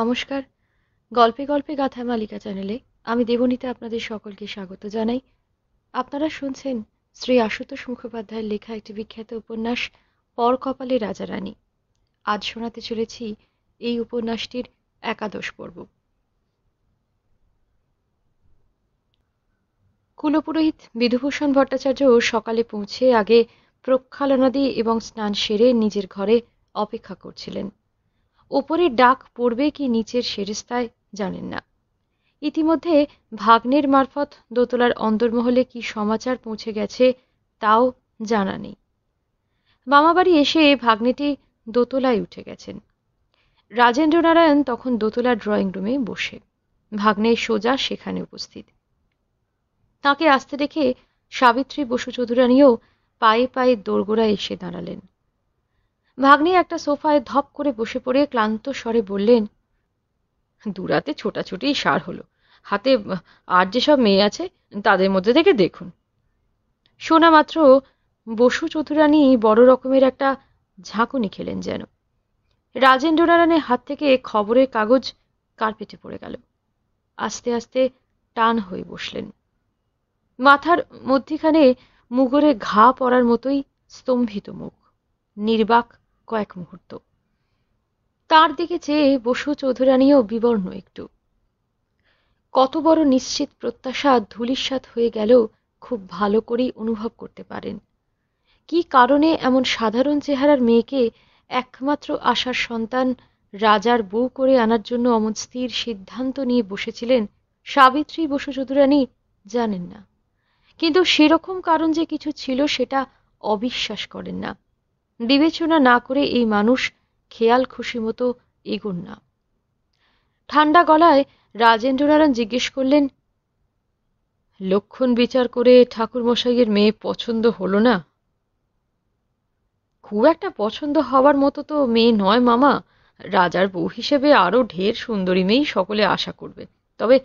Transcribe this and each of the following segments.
নমস্কার গল্পে গল্পে গাথা মালিকা চ্যানেলে আমি দেবনীতে আপনাদের সকলকে স্বাগত জানাই আপনারা শুনছেন শ্রী আশুতোষ মুখোপাধ্যায়ের লেখা একটি বিখ্যাত উপন্যাস পর কপালে রাজা রানী আজ শোনাতে চলেছি এই উপন্যাসটির একাদশ পর্ব কুলপুরোহিত বিধুভূষণ ভট্টাচার্য সকালে পৌঁছে আগে প্রক্ষালনাদি এবং স্নান সেরে নিজের ঘরে অপেক্ষা করছিলেন ওপরের ডাক পড়বে কি নিচের সেরেস্তায় জানেন না ইতিমধ্যে ভাগ্নের মারফত দোতলার অন্দরমহলে কি সমাচার পৌঁছে গেছে তাও জানা নেই মামাবাড়ি এসে ভাগ্নেটি দোতলায় উঠে গেছেন রাজেন্দ্র নারায়ণ তখন দোতলার ড্রয়িং রুমে বসে ভাগ্নে সোজা সেখানে উপস্থিত তাকে আসতে দেখে সাবিত্রী বসু চৌধুরানীও পায়ে পায়ে দোরগোড়ায় এসে দাঁড়ালেন ভাগ্নি একটা সোফায় ধপ করে বসে পড়ে ক্লান্ত স্বরে বললেন দুরাতে ছোটাছুটি সার হলো হাতে আর যেসব মেয়ে আছে তাদের মধ্যে থেকে দেখুন শোনা মাত্র বসু চতুরানী বড় রকমের একটা ঝাঁকুনি খেলেন যেন রাজেন্দ্র নারায়ণের হাত থেকে খবরের কাগজ কার্পেটে পড়ে গেল আস্তে আস্তে টান হয়ে বসলেন মাথার মধ্যিখানে মুগরে ঘা পড়ার মতোই স্তম্ভিত মুখ নির্বাক কয়েক মুহূর্ত তার দিকে চেয়ে বসু চৌধুরানীও বিবর্ণ একটু কত বড় নিশ্চিত প্রত্যাশা ধুলিস্বাত হয়ে গেল খুব ভালো করেই অনুভব করতে পারেন কি কারণে এমন সাধারণ চেহারার মেয়েকে একমাত্র আশার সন্তান রাজার বউ করে আনার জন্য অমন স্থির সিদ্ধান্ত নিয়ে বসেছিলেন সাবিত্রী বসু চৌধুরানী জানেন না কিন্তু সেরকম কারণ যে কিছু ছিল সেটা অবিশ্বাস করেন না বিবেচনা না করে এই মানুষ খেয়াল খুশি মতো এগুন না ঠান্ডা গলায় রাজেন্দ্র নারায়ণ জিজ্ঞেস করলেন লক্ষণ বিচার করে ঠাকুরমশাইয়ের মেয়ে পছন্দ হলো না খুব একটা পছন্দ হওয়ার মতো তো মেয়ে নয় মামা রাজার বউ হিসেবে আরও ঢের সুন্দরী মেয়েই সকলে আশা করবে তবে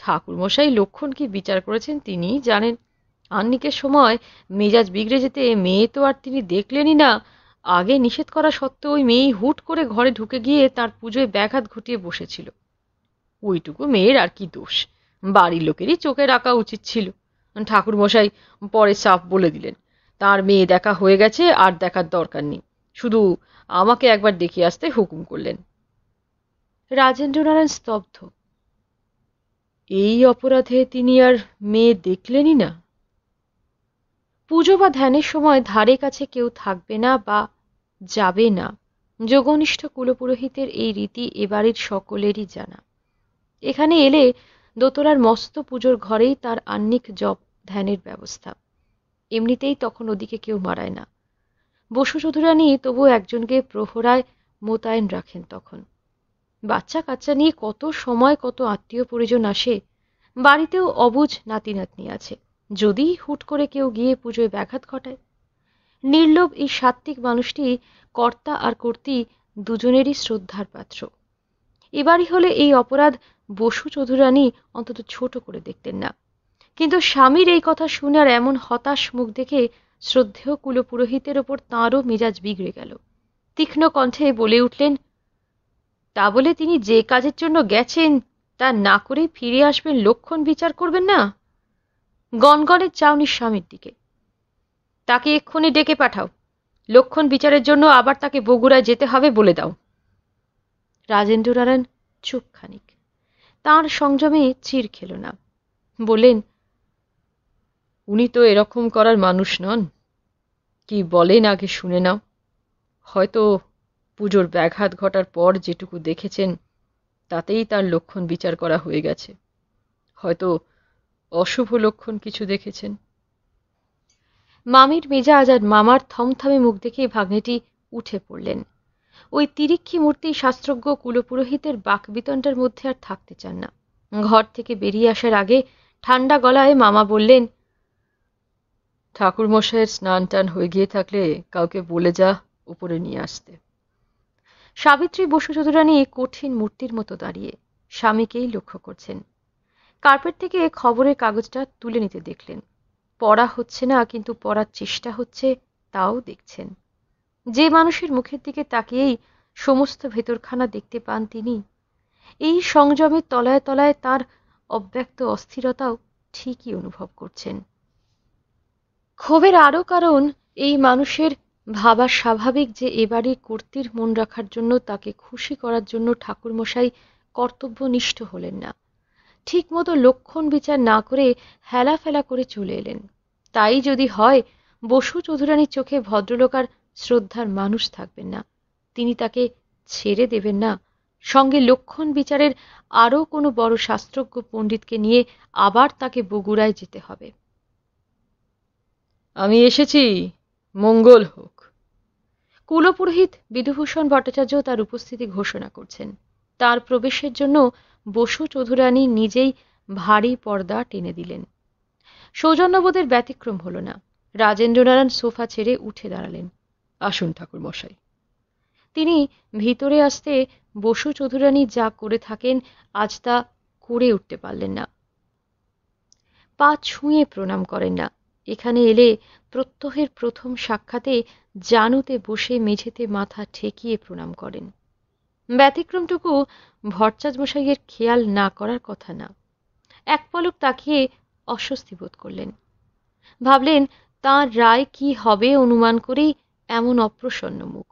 ঠাকুরমশাই লক্ষণ কি বিচার করেছেন তিনি জানেন আন্নিকের সময় মেজাজ বিগড়ে যেতে মেয়ে তো আর তিনি দেখলেনই না আগে নিষেধ করা সত্ত্বেও ওই মেয়ে হুট করে ঘরে ঢুকে গিয়ে তার পুজোয় ব্যাঘাত ঘটিয়ে বসেছিল ওইটুকু মেয়ের আর কি দোষ বাড়ির লোকেরই চোখে রাখা উচিত ছিল ঠাকুরমশাই পরে সাফ বলে দিলেন তার মেয়ে দেখা হয়ে গেছে আর দেখার দরকার নেই শুধু আমাকে একবার দেখে আসতে হুকুম করলেন রাজেন্দ্রনারায়ণ স্তব্ধ এই অপরাধে তিনি আর মেয়ে দেখলেনই না পুজো বা ধ্যানের সময় ধারে কাছে কেউ থাকবে না বা যাবে না যোগনিষ্ঠ কুলপুরোহিতের এই রীতি এবারের সকলেরই জানা এখানে এলে দোতলার মস্ত পুজোর ঘরেই তার আন্নিক জপ ধ্যানের ব্যবস্থা এমনিতেই তখন ওদিকে কেউ মারায় না বসু চৌধুরানী তবু একজনকে প্রহরায় মোতায়েন রাখেন তখন বাচ্চা কাচ্চা নিয়ে কত সময় কত আত্মীয় পরিজন আসে বাড়িতেও অবুজ নাতি নাতনি আছে যদি হুট করে কেউ গিয়ে পুজোয় ব্যাঘাত ঘটায় নির্লোভ এই সাত্ত্বিক মানুষটি কর্তা আর কর্তি দুজনেরই শ্রদ্ধার পাত্র এবারই হলে এই অপরাধ বসু চৌধুরানী অন্তত ছোট করে দেখতেন না কিন্তু স্বামীর এই কথা শুনে আর এমন হতাশ মুখ দেখে শ্রদ্ধেয় কুলপুরোহিতের ওপর তাঁরও মেজাজ বিগড়ে গেল তীক্ষ্ণ কণ্ঠে বলে উঠলেন তা বলে তিনি যে কাজের জন্য গেছেন তা না করে ফিরে আসবেন লক্ষণ বিচার করবেন না গনগনের চাউনির স্বামীর দিকে তাকে এক্ষুনি ডেকে পাঠাও লক্ষণ বিচারের জন্য আবার তাকে বগুড়ায় যেতে হবে বলে দাও রাজেন্দ্র নারায়ণ চুপখানিক তাঁর সংযমে চির খেল না বলেন উনি তো এরকম করার মানুষ নন কি বলেন আগে শুনে নাও হয়তো পুজোর ব্যাঘাত ঘটার পর যেটুকু দেখেছেন তাতেই তার লক্ষণ বিচার করা হয়ে গেছে হয়তো অশুভ লক্ষণ কিছু দেখেছেন মামির মেজাজ আর মামার থমথমে মুখ দেখেই ভাগ্নেটি উঠে পড়লেন ওই তিরিক্ষি মূর্তি শাস্ত্রজ্ঞ কুলপুরোহিতের বাকবিতনটার মধ্যে আর থাকতে চান না ঘর থেকে বেরিয়ে আসার আগে ঠান্ডা গলায় মামা বললেন ঠাকুরমশাইয়ের স্নান টান হয়ে গিয়ে থাকলে কাউকে বলে যা উপরে নিয়ে আসতে সাবিত্রী বসু চৌধুরানী কঠিন মূর্তির মতো দাঁড়িয়ে স্বামীকেই লক্ষ্য করছেন কার্পেট থেকে খবরের কাগজটা তুলে নিতে দেখলেন পড়া হচ্ছে না কিন্তু পড়ার চেষ্টা হচ্ছে তাও দেখছেন যে মানুষের মুখের দিকে তাকিয়েই সমস্ত ভেতরখানা দেখতে পান তিনি এই সংযমের তলায় তলায় তার অব্যক্ত অস্থিরতাও ঠিকই অনুভব করছেন ক্ষোভের আরও কারণ এই মানুষের ভাবা স্বাভাবিক যে এবারে কর্তির মন রাখার জন্য তাকে খুশি করার জন্য ঠাকুরমশাই কর্তব্যনিষ্ঠ হলেন না ঠিক মতো লক্ষণ বিচার না করে হেলা ফেলা করে চলে এলেন তাই যদি হয় বসু চৌধুরানীর চোখে ভদ্রলোক আর শ্রদ্ধার মানুষ থাকবেন না তিনি তাকে ছেড়ে দেবেন না সঙ্গে লক্ষণ বিচারের আরও কোনো বড় শাস্ত্রজ্ঞ পণ্ডিতকে নিয়ে আবার তাকে বগুড়ায় যেতে হবে আমি এসেছি মঙ্গল হোক কুলপুরোহিত বিধুভূষণ ভট্টাচার্য তার উপস্থিতি ঘোষণা করছেন তার প্রবেশের জন্য বসু চৌধুরানী নিজেই ভারী পর্দা টেনে দিলেন সৌজন্যবোধের ব্যতিক্রম হল না রাজেন্দ্রনারায়ণ সোফা ছেড়ে উঠে দাঁড়ালেন আসুন ঠাকুর মশাই তিনি ভিতরে আসতে বসু চৌধুরানী যা করে থাকেন আজ তা করে উঠতে পারলেন না পা ছুঁয়ে প্রণাম করেন না এখানে এলে প্রত্যহের প্রথম সাক্ষাতে জানুতে বসে মেঝেতে মাথা ঠেকিয়ে প্রণাম করেন ব্যতিক্রমটুকু ভরচাঁদ মশাইয়ের খেয়াল না করার কথা না এক পলক তাকিয়ে অস্বস্তি বোধ করলেন ভাবলেন তার রায় কি হবে অনুমান করেই এমন অপ্রসন্ন মুখ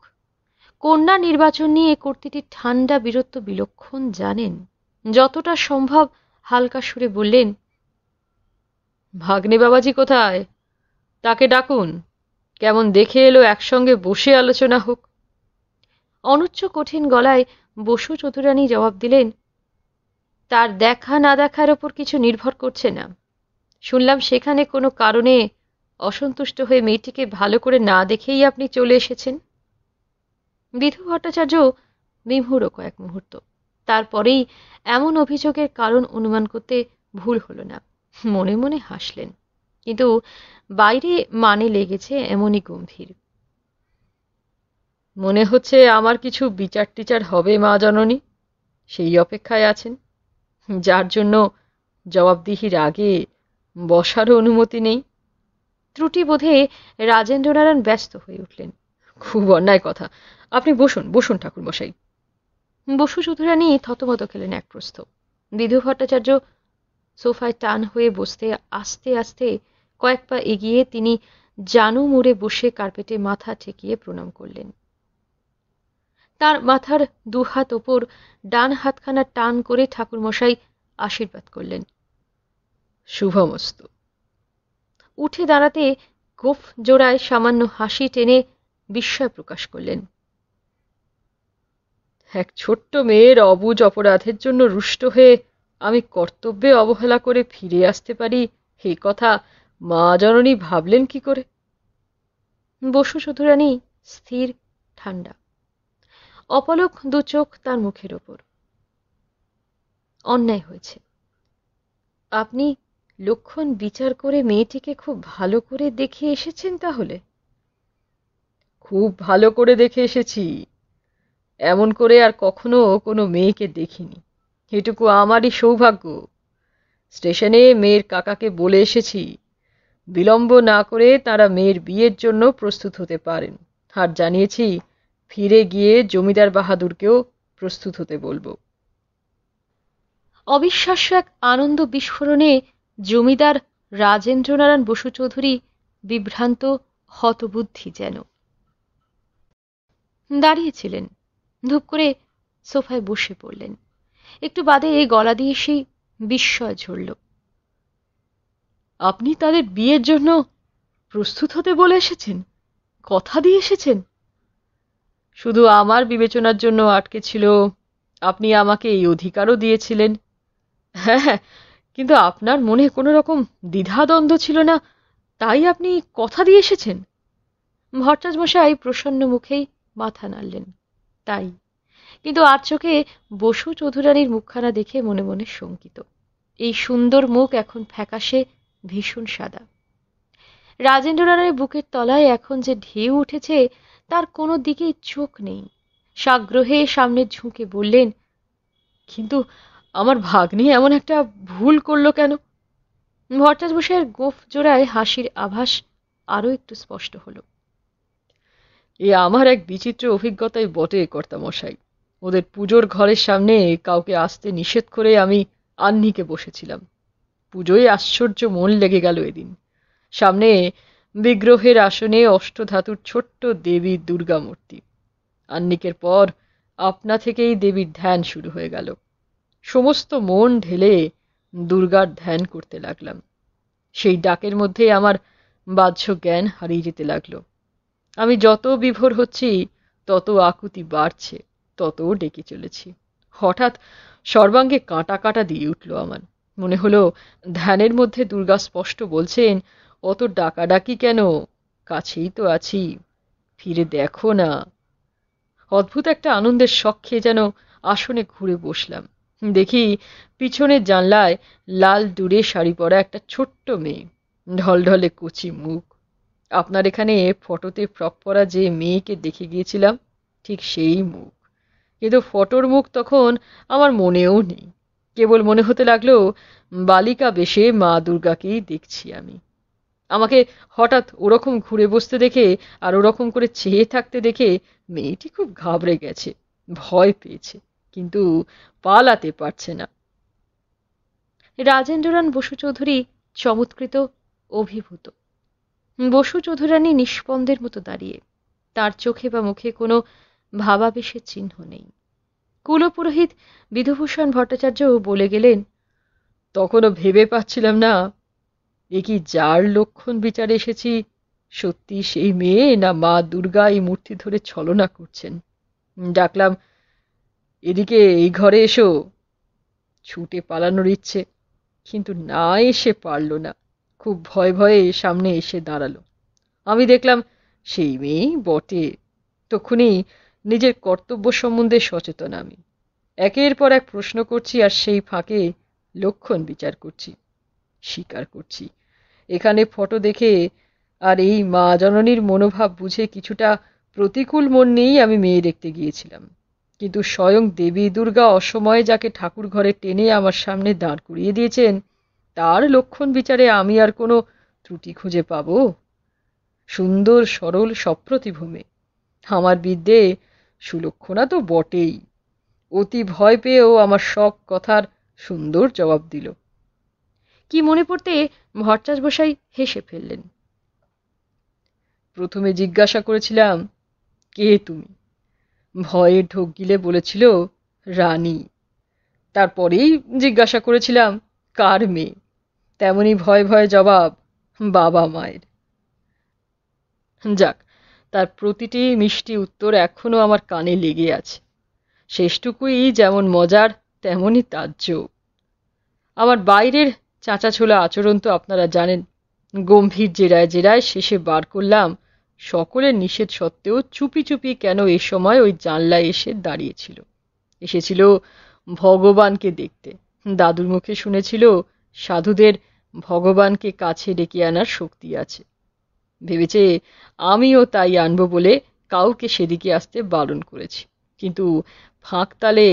কন্যা নির্বাচন নিয়ে কর্তৃটি ঠান্ডা বীরত্ব বিলক্ষণ জানেন যতটা সম্ভব হালকা সুরে বললেন ভাগ্নে বাবাজি কোথায় তাকে ডাকুন কেমন দেখে এলো একসঙ্গে বসে আলোচনা হোক অনুচ্চ কঠিন গলায় বসু চতুরানী জবাব দিলেন তার দেখা না দেখার ওপর কিছু নির্ভর করছে না শুনলাম সেখানে কোনো কারণে অসন্তুষ্ট হয়ে মেয়েটিকে ভালো করে না দেখেই আপনি চলে এসেছেন বিধু ভট্টাচার্য বিভুরও কয়েক মুহূর্ত তারপরেই এমন অভিযোগের কারণ অনুমান করতে ভুল হলো না মনে মনে হাসলেন কিন্তু বাইরে মানে লেগেছে এমনই গম্ভীর মনে হচ্ছে আমার কিছু বিচার টিচার হবে মা জননী সেই অপেক্ষায় আছেন যার জন্য জবাবদিহির আগে বসারও অনুমতি নেই ত্রুটি বোধে রাজেন্দ্রনারায়ণ ব্যস্ত হয়ে উঠলেন খুব অন্যায় কথা আপনি বসুন বসুন ঠাকুরমশাই বসু চৌধুরানী থতমত খেলেন এক প্রস্থ বিধু ভট্টাচার্য সোফায় টান হয়ে বসতে আস্তে আস্তে কয়েক পা এগিয়ে তিনি জানু মুড়ে বসে কার্পেটে মাথা ঠেকিয়ে প্রণাম করলেন তার মাথার দুহাত ওপর ডান হাতখানা টান করে ঠাকুরমশাই আশীর্বাদ করলেন শুভমস্ত উঠে দাঁড়াতে গোফ জোড়ায় সামান্য হাসি টেনে বিস্ময় প্রকাশ করলেন এক ছোট্ট মেয়ের অবুজ অপরাধের জন্য রুষ্ট হয়ে আমি কর্তব্যে অবহেলা করে ফিরে আসতে পারি হে কথা মা জননী ভাবলেন কি করে বসু চৌধুরানী স্থির ঠান্ডা অপলক দুচোখ তার মুখের ওপর অন্যায় হয়েছে আপনি লক্ষণ বিচার করে মেয়েটিকে খুব ভালো করে দেখে এসেছেন তাহলে খুব ভালো করে দেখে এসেছি এমন করে আর কখনো কোনো মেয়েকে দেখিনি এটুকু আমারই সৌভাগ্য স্টেশনে মেয়ের কাকাকে বলে এসেছি বিলম্ব না করে তারা মেয়ের বিয়ের জন্য প্রস্তুত হতে পারেন আর জানিয়েছি ফিরে গিয়ে জমিদার বাহাদুরকেও প্রস্তুত হতে বলবো অবিশ্বাস্য এক আনন্দ বিস্ফোরণে জমিদার রাজেন্দ্রনারায়ণ বসু চৌধুরী বিভ্রান্ত হতবুদ্ধি যেন দাঁড়িয়েছিলেন ধূপ করে সোফায় বসে পড়লেন একটু বাদে এই গলা দিয়ে সেই বিস্ময় ঝরল আপনি তাদের বিয়ের জন্য প্রস্তুত হতে বলে এসেছেন কথা দিয়ে এসেছেন শুধু আমার বিবেচনার জন্য আটকে ছিল আপনি আমাকে এই অধিকারও দিয়েছিলেন হ্যাঁ, হ্যাঁ কিন্তু আপনার মনে কোনো রকম দ্বিধাদ্বন্দ্ব ছিল না তাই আপনি কথা দিয়ে এসেছেন ভট্টাচ মশাই প্রসন্ন মুখেই মাথা নাড়লেন তাই কিন্তু আর চোখে বসু চৌধুরানীর মুখখানা দেখে মনে মনে শঙ্কিত এই সুন্দর মুখ এখন ফ্যাকাশে ভীষণ সাদা রাজেন্দ্র রানের বুকের তলায় এখন যে ঢেউ উঠেছে তার কোনো দিকেই চোখ নেই সাগ্রহে সামনে ঝুঁকে বললেন কিন্তু আমার ভাগ্নি এমন একটা ভুল করল কেন ভট্টাচ বসের গোফ জোড়ায় হাসির আভাস আরও একটু স্পষ্ট হলো এ আমার এক বিচিত্র অভিজ্ঞতাই বটে কর্তা মশাই ওদের পুজোর ঘরের সামনে কাউকে আসতে নিষেধ করে আমি আহ্নিকে বসেছিলাম পুজোয় আশ্চর্য মন লেগে গেল এদিন সামনে বিগ্রহের আসনে অষ্টধাতুর ছোট্ট দেবী দুর্গামূর্তি আন্নিকের পর আপনা থেকেই দেবীর ধ্যান শুরু হয়ে গেল সমস্ত মন ঢেলে দুর্গার ধ্যান করতে লাগলাম সেই ডাকের মধ্যেই আমার বাহ্য জ্ঞান হারিয়ে যেতে লাগলো আমি যত বিভোর হচ্ছি তত আকুতি বাড়ছে তত ডেকে চলেছি হঠাৎ সর্বাঙ্গে কাঁটা কাঁটা দিয়ে উঠল আমার মনে হলো ধ্যানের মধ্যে দুর্গা স্পষ্ট বলছেন অত ডাকাডাকি কেন কাছেই তো আছি ফিরে দেখো না অদ্ভুত একটা আনন্দের শখে যেন আসনে ঘুরে বসলাম দেখি পিছনের জানলায় লাল দূরে শাড়ি পরা একটা ছোট্ট মেয়ে ঢলঢলে কচি মুখ আপনার এখানে ফটোতে ফ্রক পরা যে মেয়েকে দেখে গিয়েছিলাম ঠিক সেই মুখ কিন্তু ফটোর মুখ তখন আমার মনেও নেই কেবল মনে হতে লাগলো বালিকা বেশে মা দুর্গাকেই দেখছি আমি আমাকে হঠাৎ ওরকম ঘুরে বসতে দেখে আর ওরকম করে চেয়ে থাকতে দেখে মেয়েটি খুব ঘাবড়ে গেছে ভয় পেয়েছে কিন্তু পালাতে পারছে না রাজেন্দ্ররান বসু চৌধুরী চমৎকৃত অভিভূত বসু চৌধুরানী নিষ্পন্দের মতো দাঁড়িয়ে তার চোখে বা মুখে কোনো ভাবাবেশের চিহ্ন নেই কুলপুরোহিত বিধুভূষণ ভট্টাচার্য বলে গেলেন তখনও ভেবে পাচ্ছিলাম না এ কি যার লক্ষণ বিচারে এসেছি সত্যি সেই মেয়ে না মা দুর্গা এই মূর্তি ধরে ছলনা করছেন ডাকলাম এদিকে এই ঘরে এসো ছুটে পালানোর ইচ্ছে কিন্তু না এসে পারল না খুব ভয় ভয়ে সামনে এসে দাঁড়ালো আমি দেখলাম সেই মেয়েই বটে তক্ষুনি নিজের কর্তব্য সম্বন্ধে সচেতন আমি একের পর এক প্রশ্ন করছি আর সেই ফাঁকে লক্ষণ বিচার করছি স্বীকার করছি এখানে ফটো দেখে আর এই মা জননীর মনোভাব বুঝে কিছুটা প্রতিকূল মন নিয়েই আমি মেয়ে দেখতে গিয়েছিলাম কিন্তু স্বয়ং দেবী দুর্গা অসময়ে যাকে ঠাকুর ঘরে টেনে আমার সামনে দাঁড় করিয়ে দিয়েছেন তার লক্ষণ বিচারে আমি আর কোনো ত্রুটি খুঁজে পাব সুন্দর সরল সপ্রতিভূমে আমার বিদ্যে সুলক্ষণা তো বটেই অতি ভয় পেয়েও আমার সব কথার সুন্দর জবাব দিল কি মনে পড়তে বসাই হেসে ফেললেন প্রথমে জিজ্ঞাসা করেছিলাম কে তুমি ভয়ে ঢোক গিলে বলেছিল রানী তারপরেই জিজ্ঞাসা করেছিলাম কার মেয়ে তেমনই ভয় ভয়ে জবাব বাবা মায়ের যাক তার প্রতিটি মিষ্টি উত্তর এখনও আমার কানে লেগে আছে শেষটুকুই যেমন মজার তেমনই তাজ্য আমার বাইরের চাঁচাছোলা আচরণ তো আপনারা জানেন গম্ভীর জেরায় জেরায় শেষে বার করলাম সকলের নিষেধ সত্ত্বেও চুপি চুপি কেন এ সময় ওই জানলায় এসে দাঁড়িয়েছিল এসেছিল ভগবানকে দেখতে দাদুর মুখে শুনেছিল সাধুদের ভগবানকে কাছে ডেকে আনার শক্তি আছে ভেবেছে আমিও তাই আনব বলে কাউকে সেদিকে আসতে বারণ করেছি কিন্তু ফাঁকতালে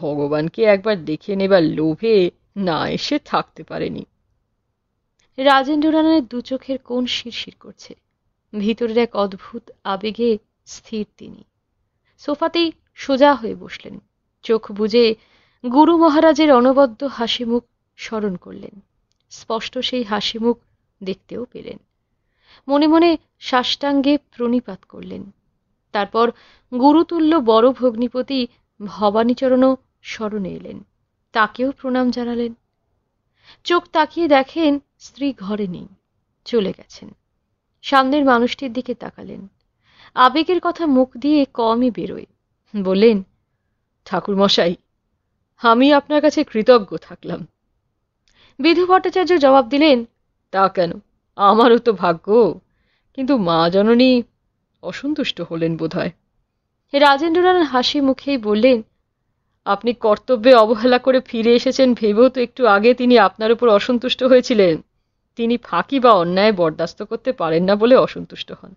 ভগবানকে একবার দেখে নেবার লোভে না এসে থাকতে পারেনি রাজেন্দ্রনারায়ণের দু চোখের কোন শিরশির করছে ভিতরের এক অদ্ভুত আবেগে স্থির তিনি সোফাতেই সোজা হয়ে বসলেন চোখ বুঝে গুরু মহারাজের অনবদ্য হাসিমুখ স্মরণ করলেন স্পষ্ট সেই হাসিমুখ দেখতেও পেলেন মনে মনে সাষ্টাঙ্গে প্রণিপাত করলেন তারপর গুরুতুল্য বড় ভগ্নিপতি ভবানীচরণও স্মরণে এলেন তাকেও প্রণাম জানালেন চোখ তাকিয়ে দেখেন স্ত্রী ঘরে নেই চলে গেছেন সামনের মানুষটির দিকে তাকালেন আবেগের কথা মুখ দিয়ে কমই বেরোয় বললেন ঠাকুরমশাই আমি আপনার কাছে কৃতজ্ঞ থাকলাম বিধু ভট্টাচার্য জবাব দিলেন তা কেন আমারও তো ভাগ্য কিন্তু মা জননী অসন্তুষ্ট হলেন বোধ হয় রাজেন্দ্রনাথ হাসি মুখেই বললেন আপনি কর্তব্যে অবহেলা করে ফিরে এসেছেন ভেবেও তো একটু আগে তিনি আপনার উপর অসন্তুষ্ট হয়েছিলেন তিনি ফাঁকি বা অন্যায় বরদাস্ত করতে পারেন না বলে অসন্তুষ্ট হন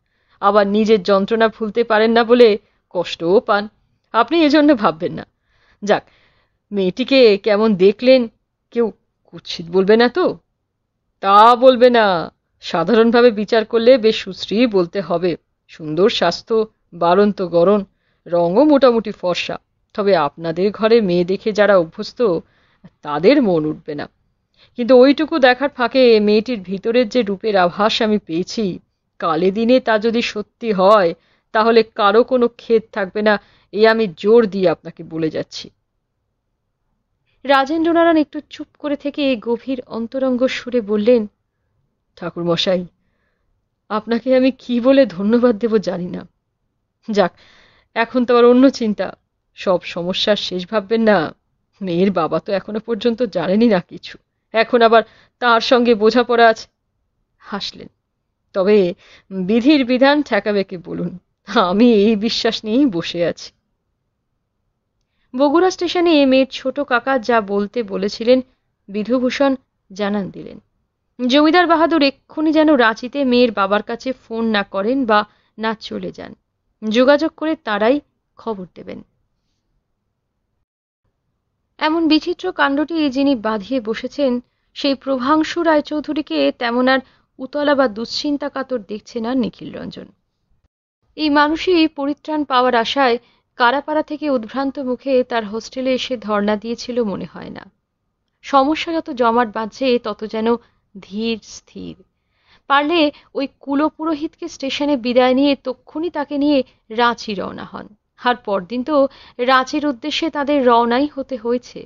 আবার নিজের যন্ত্রণা ভুলতে পারেন না বলে কষ্টও পান আপনি এজন্য ভাববেন না যাক মেয়েটিকে কেমন দেখলেন কেউ কুৎসিত বলবে না তো তা বলবে না সাধারণভাবে বিচার করলে বেশ সুশ্রী বলতে হবে সুন্দর স্বাস্থ্য বারন্ত গরণ রঙও মোটামুটি ফর্সা তবে আপনাদের ঘরে মেয়ে দেখে যারা অভ্যস্ত তাদের মন উঠবে না কিন্তু ওইটুকু দেখার ফাঁকে মেয়েটির ভিতরের যে রূপের আভাস আমি পেয়েছি কালে দিনে তা যদি সত্যি হয় তাহলে কারো কোনো ক্ষেত থাকবে না এ আমি জোর দিয়ে আপনাকে বলে যাচ্ছি রাজেন্দ্রনারায়ণ একটু চুপ করে থেকে গভীর অন্তরঙ্গ সুরে বললেন ঠাকুরমশাই আপনাকে আমি কি বলে ধন্যবাদ দেব জানি না যাক এখন তো আবার অন্য চিন্তা সব সমস্যার শেষ ভাববেন না মেয়ের বাবা তো এখনো পর্যন্ত জানেনি না কিছু এখন আবার তার সঙ্গে বোঝাপড়া আছে হাসলেন তবে বিধির বিধান কে বলুন আমি এই বিশ্বাস নিয়েই বসে আছি বগুড়া স্টেশনে মেয়ের ছোট কাকা যা বলতে বলেছিলেন বিধুভূষণ জানান দিলেন জমিদার বাহাদুর এক্ষুনি যেন রাঁচিতে মেয়ের বাবার কাছে ফোন না করেন বা না চলে যান যোগাযোগ করে তারাই খবর দেবেন এমন বিচিত্র কাণ্ডটি যিনি বাঁধিয়ে বসেছেন সেই প্রভাংশু রায়চৌধুরীকে তেমন আর উতলা বা দুশ্চিন্তা কাতর দেখছে না নিখিল রঞ্জন এই মানুষই পরিত্রাণ পাওয়ার আশায় কারাপাড়া থেকে উদ্ভ্রান্ত মুখে তার হোস্টেলে এসে ধর্ণা দিয়েছিল মনে হয় না সমস্যা যত জমাট বাঁধছে তত যেন ধীর স্থির পারলে ওই কুলপুরোহিতকে স্টেশনে বিদায় নিয়ে তক্ষুনি তাকে নিয়ে রাঁচি রওনা হন আর পরদিন তো রাঁচির উদ্দেশ্যে তাদের রওনাই হতে হয়েছে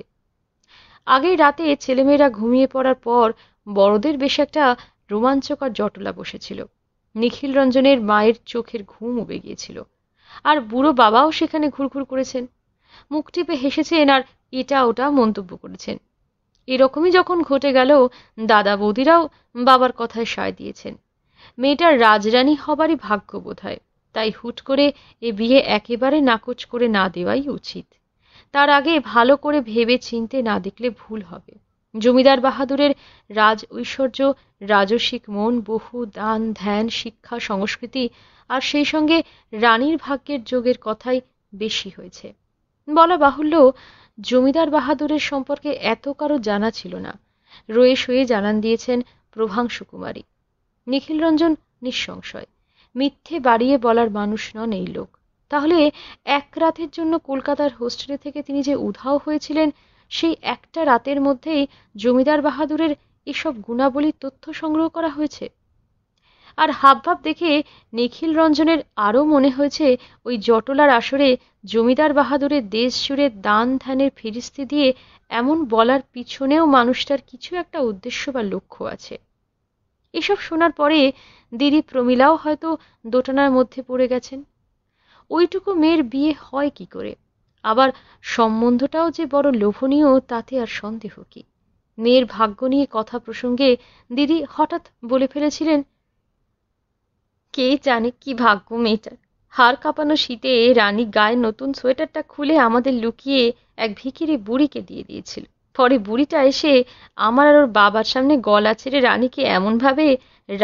আগের রাতে ছেলেমেয়েরা ঘুমিয়ে পড়ার পর বড়দের বেশ একটা রোমাঞ্চকর জটলা বসেছিল নিখিল রঞ্জনের মায়ের চোখের ঘুম উবে গিয়েছিল আর বুড়ো বাবাও সেখানে ঘুরঘুর করেছেন মুখ টিপে হেসেছেন আর এটা ওটা মন্তব্য করেছেন এরকমই যখন ঘটে গেল দাদা বৌদিরাও বাবার কথায় সায় দিয়েছেন মেয়েটার রাজরানী হবারই ভাগ্য বোধ হয় তাই হুট করে এ বিয়ে একেবারে নাকচ করে না দেওয়াই উচিত তার আগে ভালো করে ভেবে চিনতে না দেখলে ভুল হবে জমিদার বাহাদুরের রাজ ঐশ্বর্য রাজসিক মন বহু দান ধ্যান শিক্ষা সংস্কৃতি আর সেই সঙ্গে রানীর ভাগ্যের যোগের কথাই বেশি হয়েছে বলা বাহুল্য জমিদার বাহাদুরের সম্পর্কে এত কারো জানা ছিল না রয়ে শুয়ে জানান দিয়েছেন প্রভাংশু কুমারী নিখিল রঞ্জন নিঃসংশয় মিথ্যে বাড়িয়ে বলার মানুষ নন এই লোক তাহলে এক রাতের জন্য কলকাতার হোস্টেলে থেকে তিনি যে উধাও হয়েছিলেন সেই একটা রাতের মধ্যেই জমিদার বাহাদুরের এসব গুণাবলী তথ্য সংগ্রহ করা হয়েছে আর হাবভাব দেখে নিখিল রঞ্জনের আরও মনে হয়েছে ওই জটলার আসরে জমিদার বাহাদুরের দেশ জুড়ে দান ধ্যানের ফিরিস্তি দিয়ে এমন বলার পিছনেও মানুষটার কিছু একটা উদ্দেশ্য বা লক্ষ্য আছে এসব শোনার পরে দিদি প্রমিলাও হয়তো দোটানার মধ্যে পড়ে গেছেন ওইটুকু মেয়ের বিয়ে হয় কি করে আবার সম্বন্ধটাও যে বড় লোভনীয় তাতে আর সন্দেহ কি মেয়ের ভাগ্য নিয়ে কথা প্রসঙ্গে দিদি হঠাৎ বলে ফেলেছিলেন কে জানে কি ভাগ্য মেয়েটার হার কাঁপানো শীতে রানী গায়ে নতুন সোয়েটারটা খুলে আমাদের লুকিয়ে এক ভিখিরি বুড়িকে দিয়ে দিয়েছিল পরে বুড়িটা এসে আমার আর ওর বাবার সামনে গলা ছেড়ে রানীকে এমনভাবে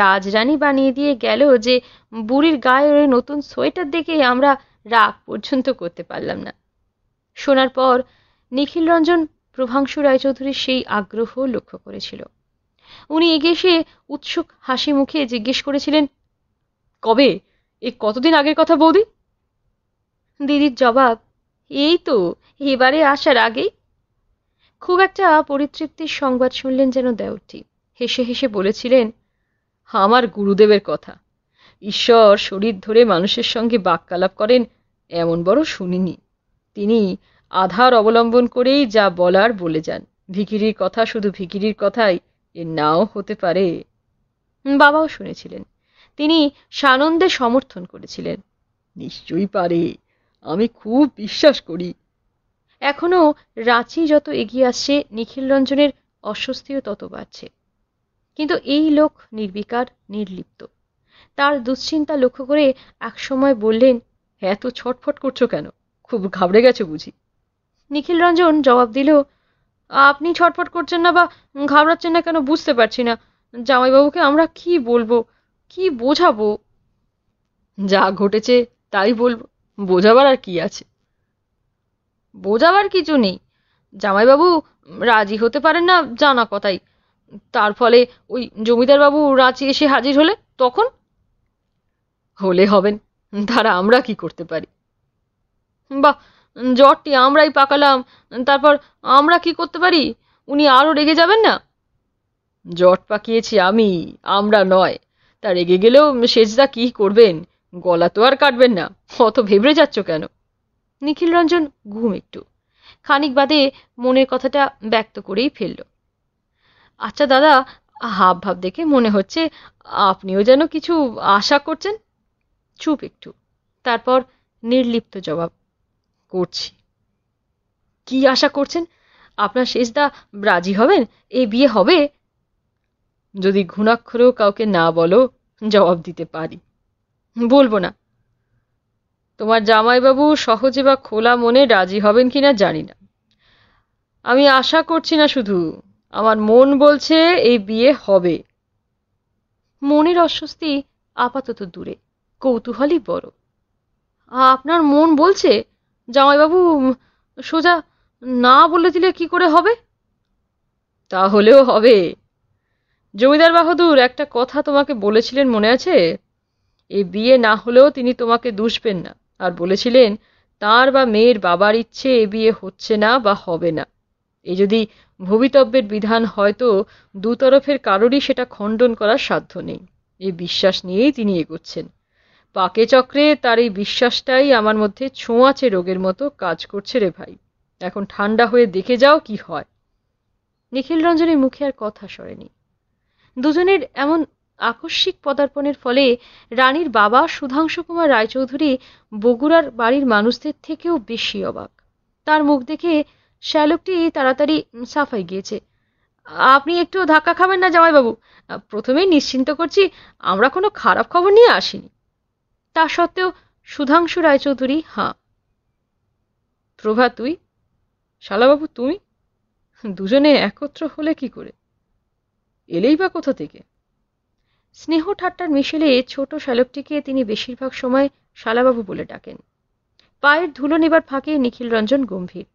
রাজরানী বানিয়ে দিয়ে গেল যে বুড়ির গায়ে নতুন সোয়েটার দেখে আমরা রাগ পর্যন্ত করতে পারলাম না শোনার পর নিখিল রঞ্জন প্রভাংশু রায়চৌধুরীর সেই আগ্রহ লক্ষ্য করেছিল উনি এগিয়ে এসে উৎসুক হাসি মুখে জিজ্ঞেস করেছিলেন কবে এ কতদিন আগের কথা বৌদি দিদির জবাব এই তো এবারে আসার আগেই খুব একটা পরিতৃপ্তির সংবাদ শুনলেন যেন দেওটি হেসে হেসে বলেছিলেন আমার গুরুদেবের কথা ঈশ্বর শরীর ধরে মানুষের সঙ্গে বাক্যালাপ করেন এমন বড় শুনিনি তিনি আধার অবলম্বন করেই যা বলার বলে যান ভিকিরির কথা শুধু ভিকিরির কথাই এর নাও হতে পারে বাবাও শুনেছিলেন তিনি সানন্দে সমর্থন করেছিলেন নিশ্চয়ই পারে আমি খুব বিশ্বাস করি এখনও রাঁচি যত এগিয়ে আসছে নিখিল রঞ্জনের অস্বস্তিও তত বাড়ছে কিন্তু এই লোক নির্বিকার নির্লিপ্ত তার দুশ্চিন্তা লক্ষ্য করে একসময় বললেন এত ছটফট করছো কেন খুব ঘাবড়ে গেছো বুঝি নিখিল রঞ্জন জবাব দিল আপনি ছটফট করছেন না বা ঘাবড়াচ্ছেন না কেন বুঝতে পারছি না জামাইবাবুকে আমরা কি বলবো কি বোঝাবো যা ঘটেছে তাই বলবো বোঝাবার আর কি আছে বোঝাবার কিছু নেই জামাইবাবু রাজি হতে পারেন না জানা কথাই তার ফলে ওই জমিদারবাবু রাঁচি এসে হাজির হলে তখন হলে হবেন তারা আমরা কি করতে পারি বাহ জ্বরটি আমরাই পাকালাম তারপর আমরা কি করতে পারি উনি আরও রেগে যাবেন না জট পাকিয়েছি আমি আমরা নয় তা রেগে গেলেও সেজদা কি করবেন গলা তো আর কাটবেন না অত ভেবড়ে যাচ্ছ কেন নিখিল রঞ্জন ঘুম একটু খানিক বাদে মনের কথাটা ব্যক্ত করেই ফেলল আচ্ছা দাদা হাব ভাব দেখে মনে হচ্ছে আপনিও যেন কিছু আশা করছেন চুপ একটু তারপর নির্লিপ্ত জবাব করছি কি আশা করছেন আপনার শেষদা রাজি হবেন এ বিয়ে হবে যদি ঘুণাক্ষরেও কাউকে না বলো জবাব দিতে পারি বলবো না তোমার জামাইবাবু সহজে বা খোলা মনে রাজি হবেন কি না জানি না আমি আশা করছি না শুধু আমার মন বলছে এই বিয়ে হবে মনের অস্বস্তি আপাতত দূরে কৌতূহলই বড় আপনার মন বলছে জামাইবাবু সোজা না বলে দিলে কি করে হবে তাহলেও হবে জমিদার বাহাদুর একটা কথা তোমাকে বলেছিলেন মনে আছে এই বিয়ে না হলেও তিনি তোমাকে দুষবেন না আর বলেছিলেন তার বা মেয়ের বাবার ইচ্ছে এ বিয়ে হচ্ছে না বা হবে না এ যদি ভবিতব্যের বিধান হয়তো দুতরফের কারোরই সেটা খণ্ডন করার সাধ্য নেই এই বিশ্বাস নিয়েই তিনি এগোচ্ছেন পাকে চক্রে তার এই বিশ্বাসটাই আমার মধ্যে ছোঁয়াচে রোগের মতো কাজ করছে রে ভাই এখন ঠান্ডা হয়ে দেখে যাও কি হয় নিখিল রঞ্জনের মুখে আর কথা সরেনি দুজনের এমন আকস্মিক পদার্পণের ফলে রানীর বাবা সুধাংশু কুমার রায়চৌধুরী বগুড়ার বাড়ির মানুষদের থেকেও বেশি অবাক তার মুখ দেখে শ্যালকটি তাড়াতাড়ি সাফাই গিয়েছে আপনি একটু ধাক্কা খাবেন না জামাইবাবু প্রথমেই নিশ্চিন্ত করছি আমরা কোনো খারাপ খবর নিয়ে আসিনি তা সত্ত্বেও সুধাংশু রায়চৌধুরী হাঁ প্রভা তুই শালাবাবু তুমি দুজনে একত্র হলে কি করে এলেই বা কোথা থেকে স্নেহ ঠাট্টার মিশেলে ছোট শ্যালকটিকে তিনি বেশিরভাগ সময় শালাবাবু বলে ডাকেন পায়ের ধুলো নেবার ফাঁকে নিখিল রঞ্জন গম্ভীর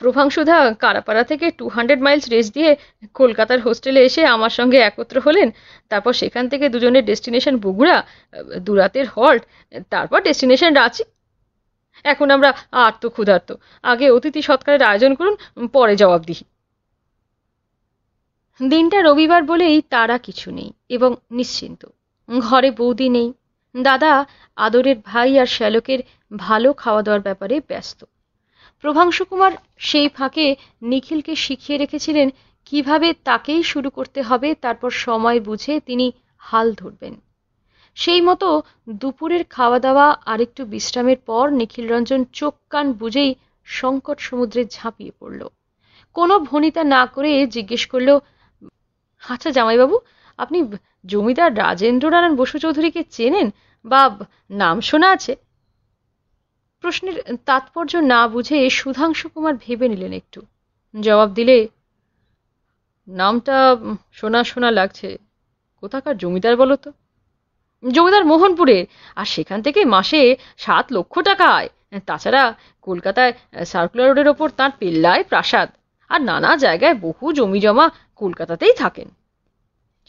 প্রভাংশুধা কারাপাড়া থেকে টু হান্ড্রেড মাইলস রেস দিয়ে কলকাতার হোস্টেলে এসে আমার সঙ্গে একত্র হলেন তারপর সেখান থেকে দুজনের ডেস্টিনেশন বগুড়া দুরাতের হল্ট তারপর ডেস্টিনেশন রাঁচি এখন আমরা আর্ত ক্ষুধার্ত আগে অতিথি সৎকারের আয়োজন করুন পরে জবাব দিই দিনটা রবিবার বলেই তারা কিছু নেই এবং নিশ্চিন্ত ঘরে বৌদি নেই দাদা আদরের ভাই আর শ্যালকের ভালো খাওয়া দাওয়ার ব্যাপারে ব্যস্ত প্রভাংশু কুমার সেই ফাঁকে নিখিলকে শিখিয়ে রেখেছিলেন কিভাবে তাকেই শুরু করতে হবে তারপর সময় বুঝে তিনি হাল ধরবেন সেই মতো দুপুরের খাওয়া দাওয়া আরেকটু বিশ্রামের পর নিখিলরঞ্জন চোখ কান বুঝেই সংকট সমুদ্রে ঝাঁপিয়ে পড়ল কোনো ভনিতা না করে জিজ্ঞেস করল আচ্ছা জামাইবাবু আপনি জমিদার রাজেন্দ্রনারায়ণ বসু চৌধুরীকে চেনেন বা নাম শোনা আছে প্রশ্নের তাৎপর্য না বুঝে সুধাংশু কুমার ভেবে নিলেন একটু জবাব দিলে নামটা শোনা শোনা লাগছে কোথাকার জমিদার বলো তো জমিদার মোহনপুরের আর সেখান থেকে মাসে সাত লক্ষ টাকা আয় তাছাড়া কলকাতায় সার্কুলার রোডের ওপর তাঁর পেল্লায় প্রাসাদ আর নানা জায়গায় বহু জমি জমা কলকাতাতেই থাকেন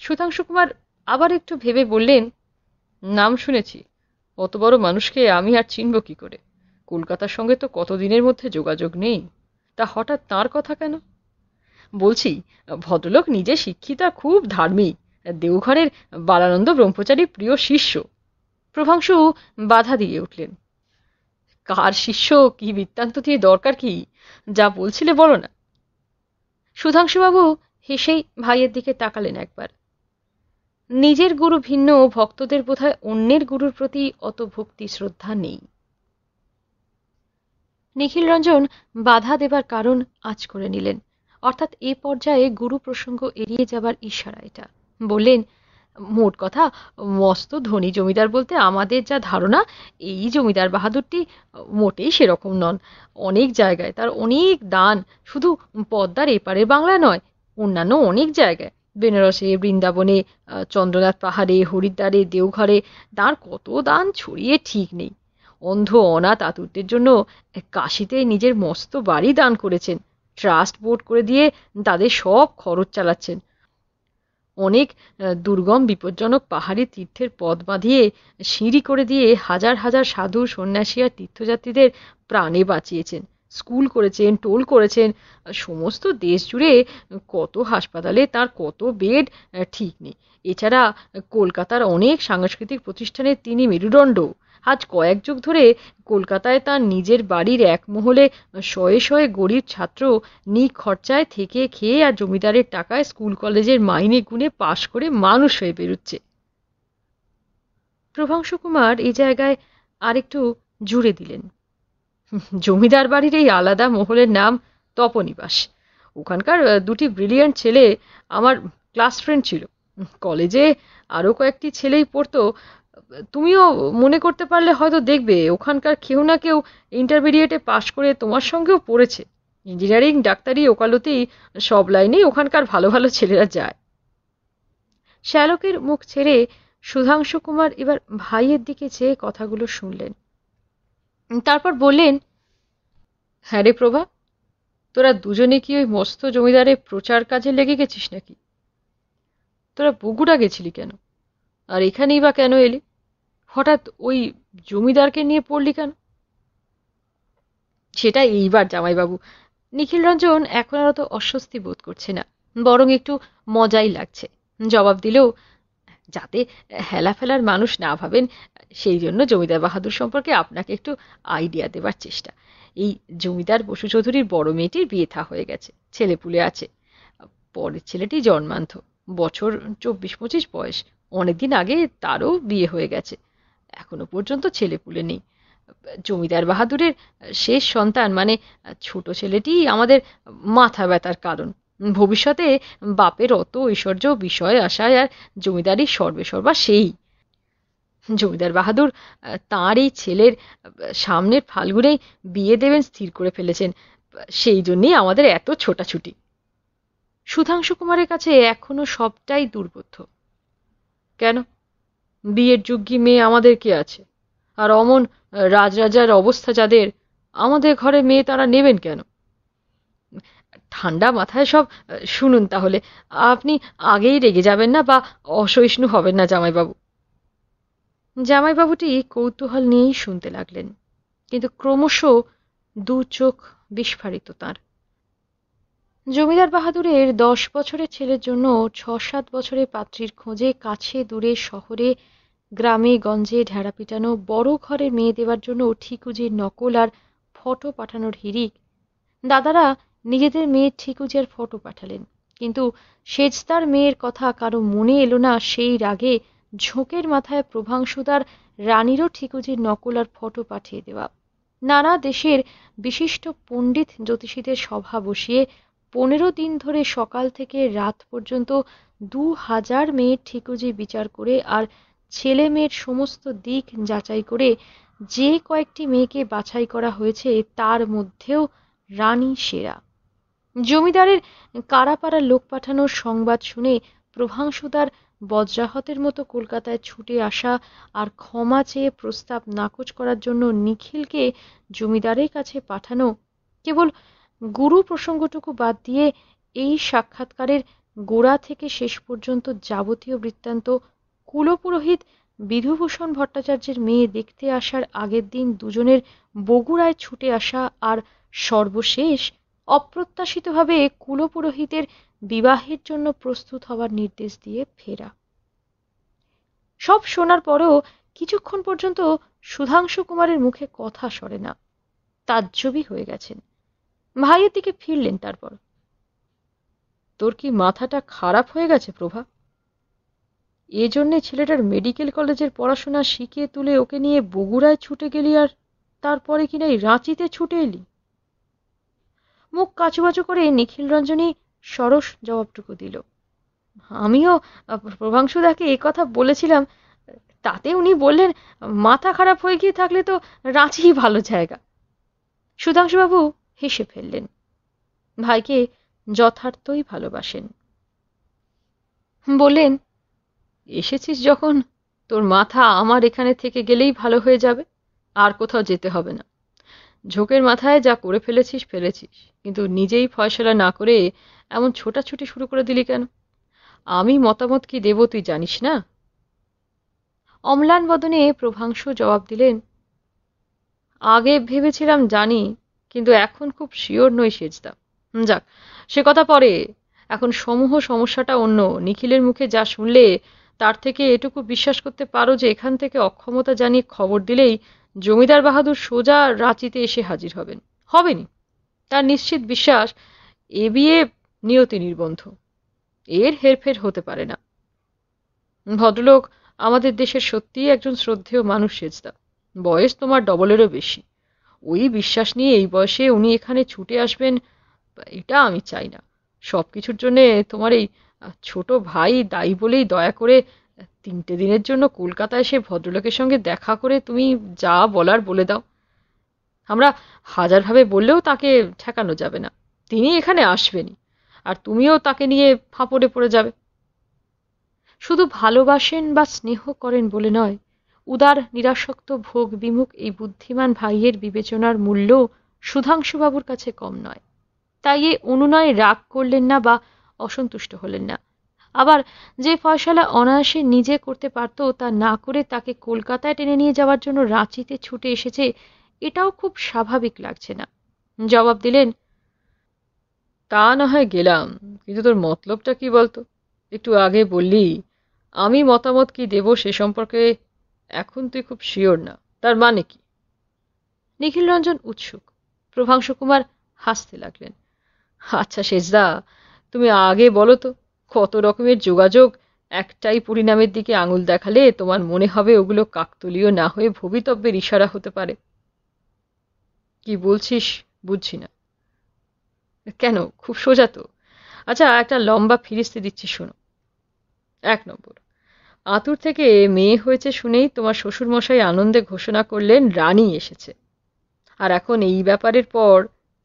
সুধাংশু কুমার আবার একটু ভেবে বললেন নাম শুনেছি অত বড় মানুষকে আমি আর চিনব কি করে কলকাতার সঙ্গে তো কতদিনের মধ্যে যোগাযোগ নেই তা হঠাৎ তার কথা কেন বলছি ভদ্রলোক নিজে শিক্ষিতা খুব ধার্মিক দেওঘরের বালানন্দ ব্রহ্মচারী প্রিয় শিষ্য প্রভাংশু বাধা দিয়ে উঠলেন কার শিষ্য কি বৃত্তান্ত দিয়ে দরকার কি যা বলছিলে বলো না সুধাংশুবাবু হেসেই ভাইয়ের দিকে তাকালেন একবার নিজের গুরু ভিন্ন ভক্তদের বোধহয় অন্যের গুরুর প্রতি অত ভক্তি শ্রদ্ধা নেই নিখিল রঞ্জন বাধা দেবার কারণ আজ করে নিলেন অর্থাৎ এ পর্যায়ে গুরু প্রসঙ্গ এড়িয়ে যাবার ইশারা এটা বললেন মোট কথা মস্ত ধনী জমিদার বলতে আমাদের যা ধারণা এই জমিদার বাহাদুরটি মোটেই সেরকম নন অনেক জায়গায় তার অনেক দান শুধু পদ্মার এপারের বাংলা নয় অন্যান্য অনেক জায়গায় বেনারসে বৃন্দাবনে চন্দ্রনাথ পাহাড়ে হরিদ্বারে দেওঘরে তাঁর কত দান ছড়িয়ে ঠিক নেই অন্ধ অনাথ আতুরদের জন্য কাশিতে নিজের মস্ত বাড়ি দান করেছেন ট্রাস্ট বোর্ড করে দিয়ে তাদের সব খরচ চালাচ্ছেন অনেক দুর্গম বিপজ্জনক পাহাড়ি তীর্থের পথ বাঁধিয়ে সিঁড়ি করে দিয়ে হাজার হাজার সাধু সন্ন্যাসী আর তীর্থযাত্রীদের প্রাণে বাঁচিয়েছেন স্কুল করেছেন টোল করেছেন সমস্ত দেশ জুড়ে কত হাসপাতালে তার কত বেড ঠিক নেই এছাড়া কলকাতার অনেক সাংস্কৃতিক প্রতিষ্ঠানের তিনি মেরুদণ্ড আজ কয়েক যুগ ধরে কলকাতায় তার নিজের বাড়ির এক মহলে শয়ে শয়ে গরিব ছাত্র নি খরচায় থেকে খেয়ে আর জমিদারের টাকায় স্কুল কলেজের মাইনে গুনে পাশ করে মানুষ হয়ে বেরোচ্ছে প্রভাংশু কুমার এই জায়গায় আরেকটু জুড়ে দিলেন জমিদার বাড়ির এই আলাদা মহলের নাম তপনিবাস ওখানকার দুটি ব্রিলিয়ান্ট ছেলে আমার ক্লাস ফ্রেন্ড ছিল কলেজে আরও কয়েকটি ছেলেই পড়তো তুমিও মনে করতে পারলে হয়তো দেখবে ওখানকার কেউ না কেউ ইন্টারমিডিয়েটে পাশ করে তোমার সঙ্গেও পড়েছে ইঞ্জিনিয়ারিং ডাক্তারি ওকালতি সব লাইনেই ওখানকার ভালো ভালো ছেলেরা যায় শ্যালকের মুখ ছেড়ে সুধাংশু কুমার এবার ভাইয়ের দিকে চেয়ে কথাগুলো শুনলেন তারপর বললেন হ্যাঁ রে প্রভা তোরা দুজনে কি ওই মস্ত জমিদারের প্রচার কাজে লেগে গেছিস নাকি তোরা বগুড়া গেছিলি কেন আর এখানেই বা কেন এলি হঠাৎ ওই জমিদারকে নিয়ে পড়লি কেন সেটা এইবার জামাইবাবু নিখিল রঞ্জন এখন আর অত অস্বস্তি বোধ করছে না বরং একটু মজাই লাগছে জবাব দিলেও যাতে হেলাফেলার মানুষ না ভাবেন সেই জন্য জমিদার বাহাদুর সম্পর্কে আপনাকে একটু আইডিয়া দেবার চেষ্টা এই জমিদার বসু চৌধুরীর বড় মেয়েটির বিয়ে থা হয়ে গেছে ছেলেপুলে আছে পরের ছেলেটি জন্মান্ত বছর চব্বিশ পঁচিশ বয়স অনেকদিন আগে তারও বিয়ে হয়ে গেছে এখনো পর্যন্ত ছেলেপুলে নেই জমিদার বাহাদুরের শেষ সন্তান মানে ছোট ছেলেটি আমাদের মাথা ব্যথার কারণ ভবিষ্যতে বাপের অত ঐশ্বর্য বিষয় আসায় আর জমিদারি সর্বেসর্বা সেই জমিদার বাহাদুর তাঁর এই ছেলের সামনের ফাল্গুনেই বিয়ে দেবেন স্থির করে ফেলেছেন সেই জন্যেই আমাদের এত ছোটাছুটি সুধাংশু কুমারের কাছে এখনো সবটাই দুর্বোধ্য কেন বিয়ের যুগ্যি মেয়ে আমাদের কে আছে আর অমন রাজরাজার অবস্থা যাদের আমাদের ঘরে মেয়ে তারা নেবেন কেন ঠান্ডা মাথায় সব শুনুন তাহলে আপনি আগেই রেগে যাবেন না বা অসহিষ্ণু হবেন না জামাইবাবু জামাইবাবুটি কৌতূহল নিয়েই শুনতে লাগলেন কিন্তু ক্রমশ দু চোখ বিস্ফারিত তাঁর জমিদার বাহাদুরের দশ বছরের ছেলের জন্য ছ সাত বছরের পাত্রীর খোঁজে কাছে দূরে শহরে গ্রামে গঞ্জে ঢেড়া পিটানো বড় ঘরের মেয়ে দেওয়ার জন্য ঠিকুজির নকল আর ফটো পাঠানোর হিরিক দাদারা নিজেদের মেয়ের ঠিকুজার ফটো পাঠালেন কিন্তু সেজদার মেয়ের কথা কারো মনে এলো না সেই রাগে ঝোঁকের মাথায় প্রভাংশুদার রানীরও ঠিকুজির নকল আর ফটো পাঠিয়ে দেওয়া নানা দেশের বিশিষ্ট পণ্ডিত জ্যোতিষীদের সভা বসিয়ে পনেরো দিন ধরে সকাল থেকে রাত পর্যন্ত দু হাজার মেয়ের ঠিকুজি বিচার করে আর ছেলে মেয়ের সমস্ত দিক যাচাই করে যে কয়েকটি মেয়েকে বাছাই করা হয়েছে তার মধ্যেও রানী সেরা জমিদারের কারাপাড়া লোক পাঠানোর সংবাদ শুনে প্রভাংশুদার বজ্রাহতের মতো কলকাতায় ছুটে আসা আর ক্ষমা চেয়ে প্রস্তাব নাকচ করার জন্য নিখিলকে জমিদারের কাছে পাঠানো কেবল গুরু প্রসঙ্গটুকু বাদ দিয়ে এই সাক্ষাৎকারের গোড়া থেকে শেষ পর্যন্ত যাবতীয় বৃত্তান্ত কুলপুরোহিত বিধুভূষণ ভট্টাচার্যের মেয়ে দেখতে আসার আগের দিন দুজনের বগুড়ায় ছুটে আসা আর সর্বশেষ অপ্রত্যাশিতভাবে কুলপুরোহিতের বিবাহের জন্য প্রস্তুত হবার নির্দেশ দিয়ে ফেরা সব শোনার পরও কিছুক্ষণ পর্যন্ত সুধাংশু কুমারের মুখে কথা সরে না তাজ্জবি হয়ে গেছেন ভাইয়ের দিকে ফিরলেন তারপর তোর কি মাথাটা খারাপ হয়ে গেছে প্রভা এজন্যে ছেলেটার মেডিকেল কলেজের পড়াশোনা শিখিয়ে তুলে ওকে নিয়ে বগুড়ায় ছুটে গেলি আর তারপরে কিনা রাঁচিতে ছুটে এলি মুখ কাচুবাচু করে নিখিল রঞ্জনী সরস জবাবটুকু দিল আমিও প্রভাংশুদাকে এ কথা বলেছিলাম তাতে উনি বললেন মাথা খারাপ হয়ে গিয়ে থাকলে তো রাঁচিই ভালো জায়গা সুধাংশুবাবু হেসে ফেললেন ভাইকে যথার্থই ভালোবাসেন বললেন এসেছিস যখন তোর মাথা আমার এখানে থেকে গেলেই ভালো হয়ে যাবে আর কোথাও যেতে হবে না ঝোঁকের মাথায় যা করে ফেলেছিস ফেলেছিস কিন্তু নিজেই ফয়সলা না করে এমন ছোটাছুটি শুরু করে দিলি কেন আমি মতামত কি দেব তুই জানিস না অম্লান বদনে প্রভাংশ জবাব দিলেন আগে ভেবেছিলাম জানি কিন্তু এখন খুব শিওর নই সেজদা যাক সে কথা পরে এখন সমূহ সমস্যাটা অন্য নিখিলের মুখে যা শুনলে তার থেকে এটুকু বিশ্বাস করতে পারো যে এখান থেকে অক্ষমতা জানিয়ে খবর দিলেই জমিদার বাহাদুর সোজা রাঁচিতে এসে হাজির হবেন হবেনি তার নিশ্চিত বিশ্বাস এ বিয়ে নিয়তি নির্বন্ধ এর হেরফের হতে পারে না ভদ্রলোক আমাদের দেশের সত্যিই একজন শ্রদ্ধেয় মানুষ সেজদা বয়স তোমার ডবলেরও বেশি ওই বিশ্বাস নিয়ে এই বয়সে উনি এখানে ছুটে আসবেন এটা আমি চাই না সব কিছুর জন্যে তোমার এই ছোট ভাই দায়ী বলেই দয়া করে তিনটে দিনের জন্য কলকাতায় এসে ভদ্রলোকের সঙ্গে দেখা করে তুমি যা বলার বলে দাও আমরা হাজারভাবে বললেও তাকে ঠেকানো যাবে না তিনি এখানে আসবেনি আর তুমিও তাকে নিয়ে ফাঁপড়ে পড়ে যাবে শুধু ভালোবাসেন বা স্নেহ করেন বলে নয় উদার নিরাসক্ত ভোগ বিমুখ এই বুদ্ধিমান ভাইয়ের বিবেচনার মূল্য সুধাংশুবাবুর কাছে কম নয় তাই এ অনুনয় রাগ করলেন না বা অসন্তুষ্ট হলেন না আবার যে ফয়সালা অনায়াসে নিজে করতে পারত তা না করে তাকে কলকাতায় টেনে নিয়ে যাওয়ার জন্য রাঁচিতে ছুটে এসেছে এটাও খুব স্বাভাবিক লাগছে না জবাব দিলেন তা না হয় গেলাম কিন্তু তোর মতলবটা কি বলতো একটু আগে বললি আমি মতামত কি দেব সে সম্পর্কে এখন তুই খুব শিওর না তার মানে কি নিখিল রঞ্জন উৎসুক প্রভাংশ কুমার হাসতে লাগলেন আচ্ছা শেষদা তুমি আগে বলো তো কত রকমের যোগাযোগ একটাই পরিণামের দিকে আঙুল দেখালে তোমার মনে হবে ওগুলো কাকতলীয় না হয়ে ভবিতব্যের ইশারা হতে পারে কি বলছিস বুঝছি না কেন খুব সোজা তো আচ্ছা একটা লম্বা ফিরিস্তে দিচ্ছি শোনো এক নম্বর আতুর থেকে মেয়ে হয়েছে শুনেই তোমার শ্বশুরমশাই আনন্দে ঘোষণা করলেন রানী এসেছে আর এখন এই ব্যাপারের পর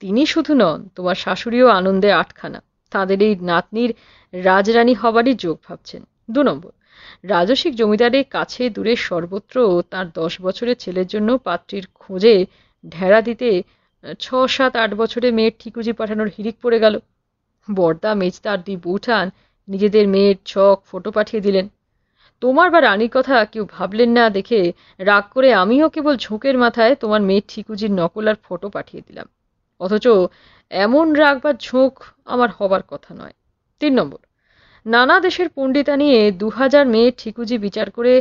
তিনি শুধু নন তোমার শাশুড়িও আনন্দে আটখানা তাদের এই নাতনির রাজরানী হবারই যোগ ভাবছেন দু নম্বর রাজসিক জমিদারের কাছে দূরে সর্বত্র তার দশ বছরের ছেলের জন্য পাত্রীর খোঁজে ঢেরা দিতে ছ সাত আট বছরে মেয়ের ঠিকুজি পাঠানোর হিরিক পড়ে গেল বর্দা মেজদার দি বুঠান নিজেদের মেয়ের ছক ফটো পাঠিয়ে দিলেন তোমার বা রানীর কথা কেউ ভাবলেন না দেখে রাগ করে আমিও কেবল ঝোঁকের মাথায় তোমার মেয়ের ঠিকুজির নকল আর ফটো পাঠিয়ে দিলাম অথচ এমন রাগ বা ঝোঁক আমার হবার কথা নয় তিন নম্বর নানা দেশের পণ্ডিতা নিয়ে দু হাজার মেয়ে ঠিকুজি বিচার করে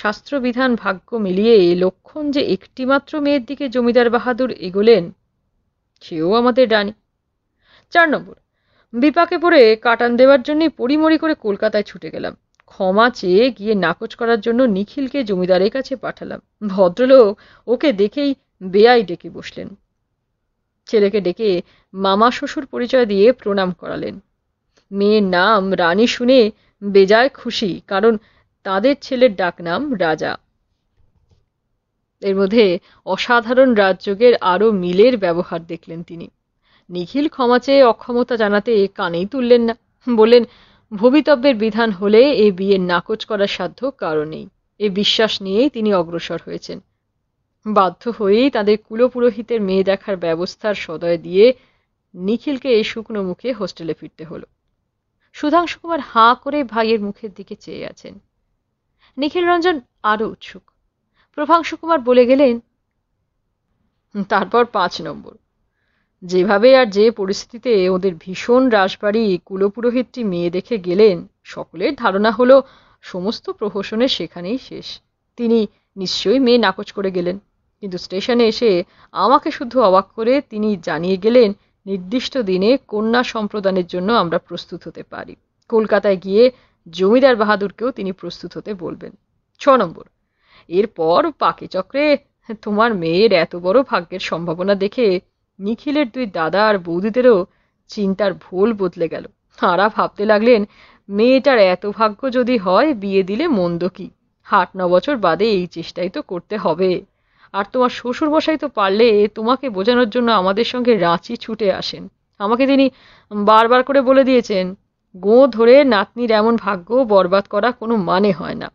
শাস্ত্রবিধান ভাগ্য মিলিয়ে লক্ষণ যে একটিমাত্র মেয়ের দিকে জমিদার বাহাদুর এগোলেন সেও আমাদের ডানি চার নম্বর বিপাকে পড়ে কাটান দেওয়ার জন্য পরিমরি করে কলকাতায় ছুটে গেলাম ক্ষমা চেয়ে গিয়ে নাকচ করার জন্য নিখিলকে জমিদারের কাছে পাঠালাম ভদ্রলোক ওকে দেখেই বেয়াই ডেকে বসলেন ছেলেকে ডেকে মামা শ্বশুর পরিচয় দিয়ে প্রণাম করালেন মেয়ের নাম রানী শুনে বেজায় খুশি কারণ তাদের ছেলের ডাকনাম রাজা এর মধ্যে অসাধারণ রাজযোগের আরও মিলের ব্যবহার দেখলেন তিনি নিখিল ক্ষমা চেয়ে অক্ষমতা জানাতে কানেই তুললেন না বললেন ভবিতব্যের বিধান হলে এ বিয়ে নাকচ করার সাধ্য কারণেই এ বিশ্বাস নিয়েই তিনি অগ্রসর হয়েছেন বাধ্য হয়েই তাদের কুলপুরোহিতের মেয়ে দেখার ব্যবস্থার সদয় দিয়ে নিখিলকে এই শুকনো মুখে হোস্টেলে ফিরতে হলো সুধাংশু কুমার হাঁ করে ভাইয়ের মুখের দিকে চেয়ে আছেন নিখিল রঞ্জন আরও উৎসুক প্রভাংশু কুমার বলে গেলেন তারপর পাঁচ নম্বর যেভাবে আর যে পরিস্থিতিতে ওদের ভীষণ রাসবাড়ি কুলপুরোহিতটি মেয়ে দেখে গেলেন সকলের ধারণা হলো সমস্ত প্রহসনের সেখানেই শেষ তিনি নিশ্চয়ই মেয়ে নাকচ করে গেলেন কিন্তু স্টেশনে এসে আমাকে শুধু অবাক করে তিনি জানিয়ে গেলেন নির্দিষ্ট দিনে কন্যা সম্প্রদানের জন্য আমরা প্রস্তুত হতে পারি কলকাতায় গিয়ে জমিদার বাহাদুরকেও তিনি প্রস্তুত হতে বলবেন ছ নম্বর এরপর পাকে চক্রে তোমার মেয়ের এত বড় ভাগ্যের সম্ভাবনা দেখে নিখিলের দুই দাদা আর বৌদিদেরও চিন্তার ভুল বদলে গেল তাঁরা ভাবতে লাগলেন মেয়েটার এত ভাগ্য যদি হয় বিয়ে দিলে মন্দ কি হাট ন বছর বাদে এই চেষ্টাই তো করতে হবে আর তোমার শ্বশুর বসাই তো পারলে তোমাকে বোঝানোর জন্য আমাদের সঙ্গে রাঁচি ছুটে আসেন আমাকে তিনি বারবার করে বলে দিয়েছেন গো ধরে নাতনির এমন ভাগ্য বরবাদ করা কোনো মানে হয় না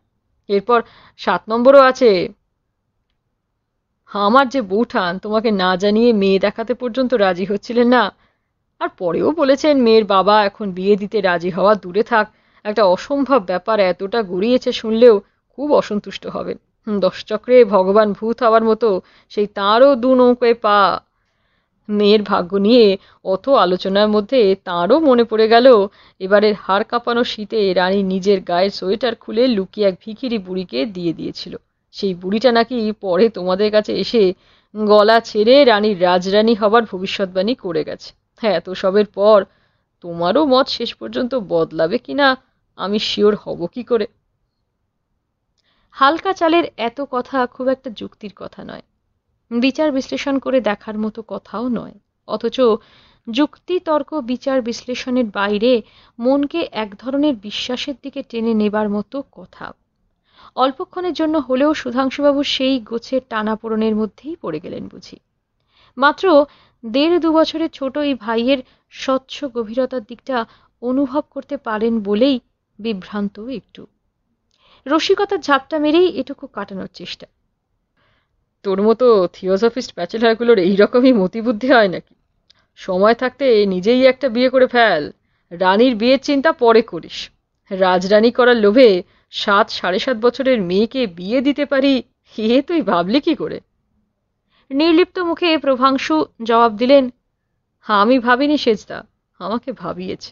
এরপর সাত নম্বরও আছে আমার যে বৌঠান তোমাকে না জানিয়ে মেয়ে দেখাতে পর্যন্ত রাজি হচ্ছিলেন না আর পরেও বলেছেন মেয়ের বাবা এখন বিয়ে দিতে রাজি হওয়া দূরে থাক একটা অসম্ভব ব্যাপার এতটা গড়িয়েছে শুনলেও খুব অসন্তুষ্ট হবেন দশচক্রে ভগবান ভূত হওয়ার মতো সেই তাঁরও দু নৌকোয় পা মেয়ের ভাগ্য নিয়ে অত আলোচনার মধ্যে তাঁরও মনে পড়ে গেল এবারের হাড় কাঁপানো শীতে রানী নিজের গায়ের সোয়েটার খুলে লুকিয়ে এক ভিখিরি বুড়িকে দিয়ে দিয়েছিল সেই বুড়িটা নাকি পরে তোমাদের কাছে এসে গলা ছেড়ে রানীর রাজরানী হবার ভবিষ্যৎবাণী করে গেছে হ্যাঁ তো সবের পর তোমারও মত শেষ পর্যন্ত বদলাবে কিনা আমি শিওর হব কি করে হালকা চালের এত কথা খুব একটা যুক্তির কথা নয় বিচার বিশ্লেষণ করে দেখার মতো কথাও নয় অথচ যুক্তি তর্ক বিচার বিশ্লেষণের বাইরে মনকে এক ধরনের বিশ্বাসের দিকে টেনে নেবার মতো কথা অল্পক্ষণের জন্য হলেও সুধাংশুবাবু সেই গোছের টানাপোড়নের মধ্যেই পড়ে গেলেন বুঝি মাত্র দেড় দু বছরের ছোট এই ভাইয়ের স্বচ্ছ গভীরতার দিকটা অনুভব করতে পারেন বলেই বিভ্রান্ত একটু রসিকতার ঝাপটা মেরেই এটুকু কাটানোর চেষ্টা তোর মতো থিওসফিস্ট ব্যাচেলারগুলোর এইরকমই মতিবুদ্ধি হয় নাকি সময় থাকতে নিজেই একটা বিয়ে করে ফেল রানীর বিয়ের চিন্তা পরে করিস রাজরানী করার লোভে সাত সাড়ে সাত বছরের মেয়েকে বিয়ে দিতে পারি হে তুই ভাবলি কি করে নির্লিপ্ত মুখে প্রভাংশু জবাব দিলেন আমি ভাবিনি সেজদা আমাকে ভাবিয়েছে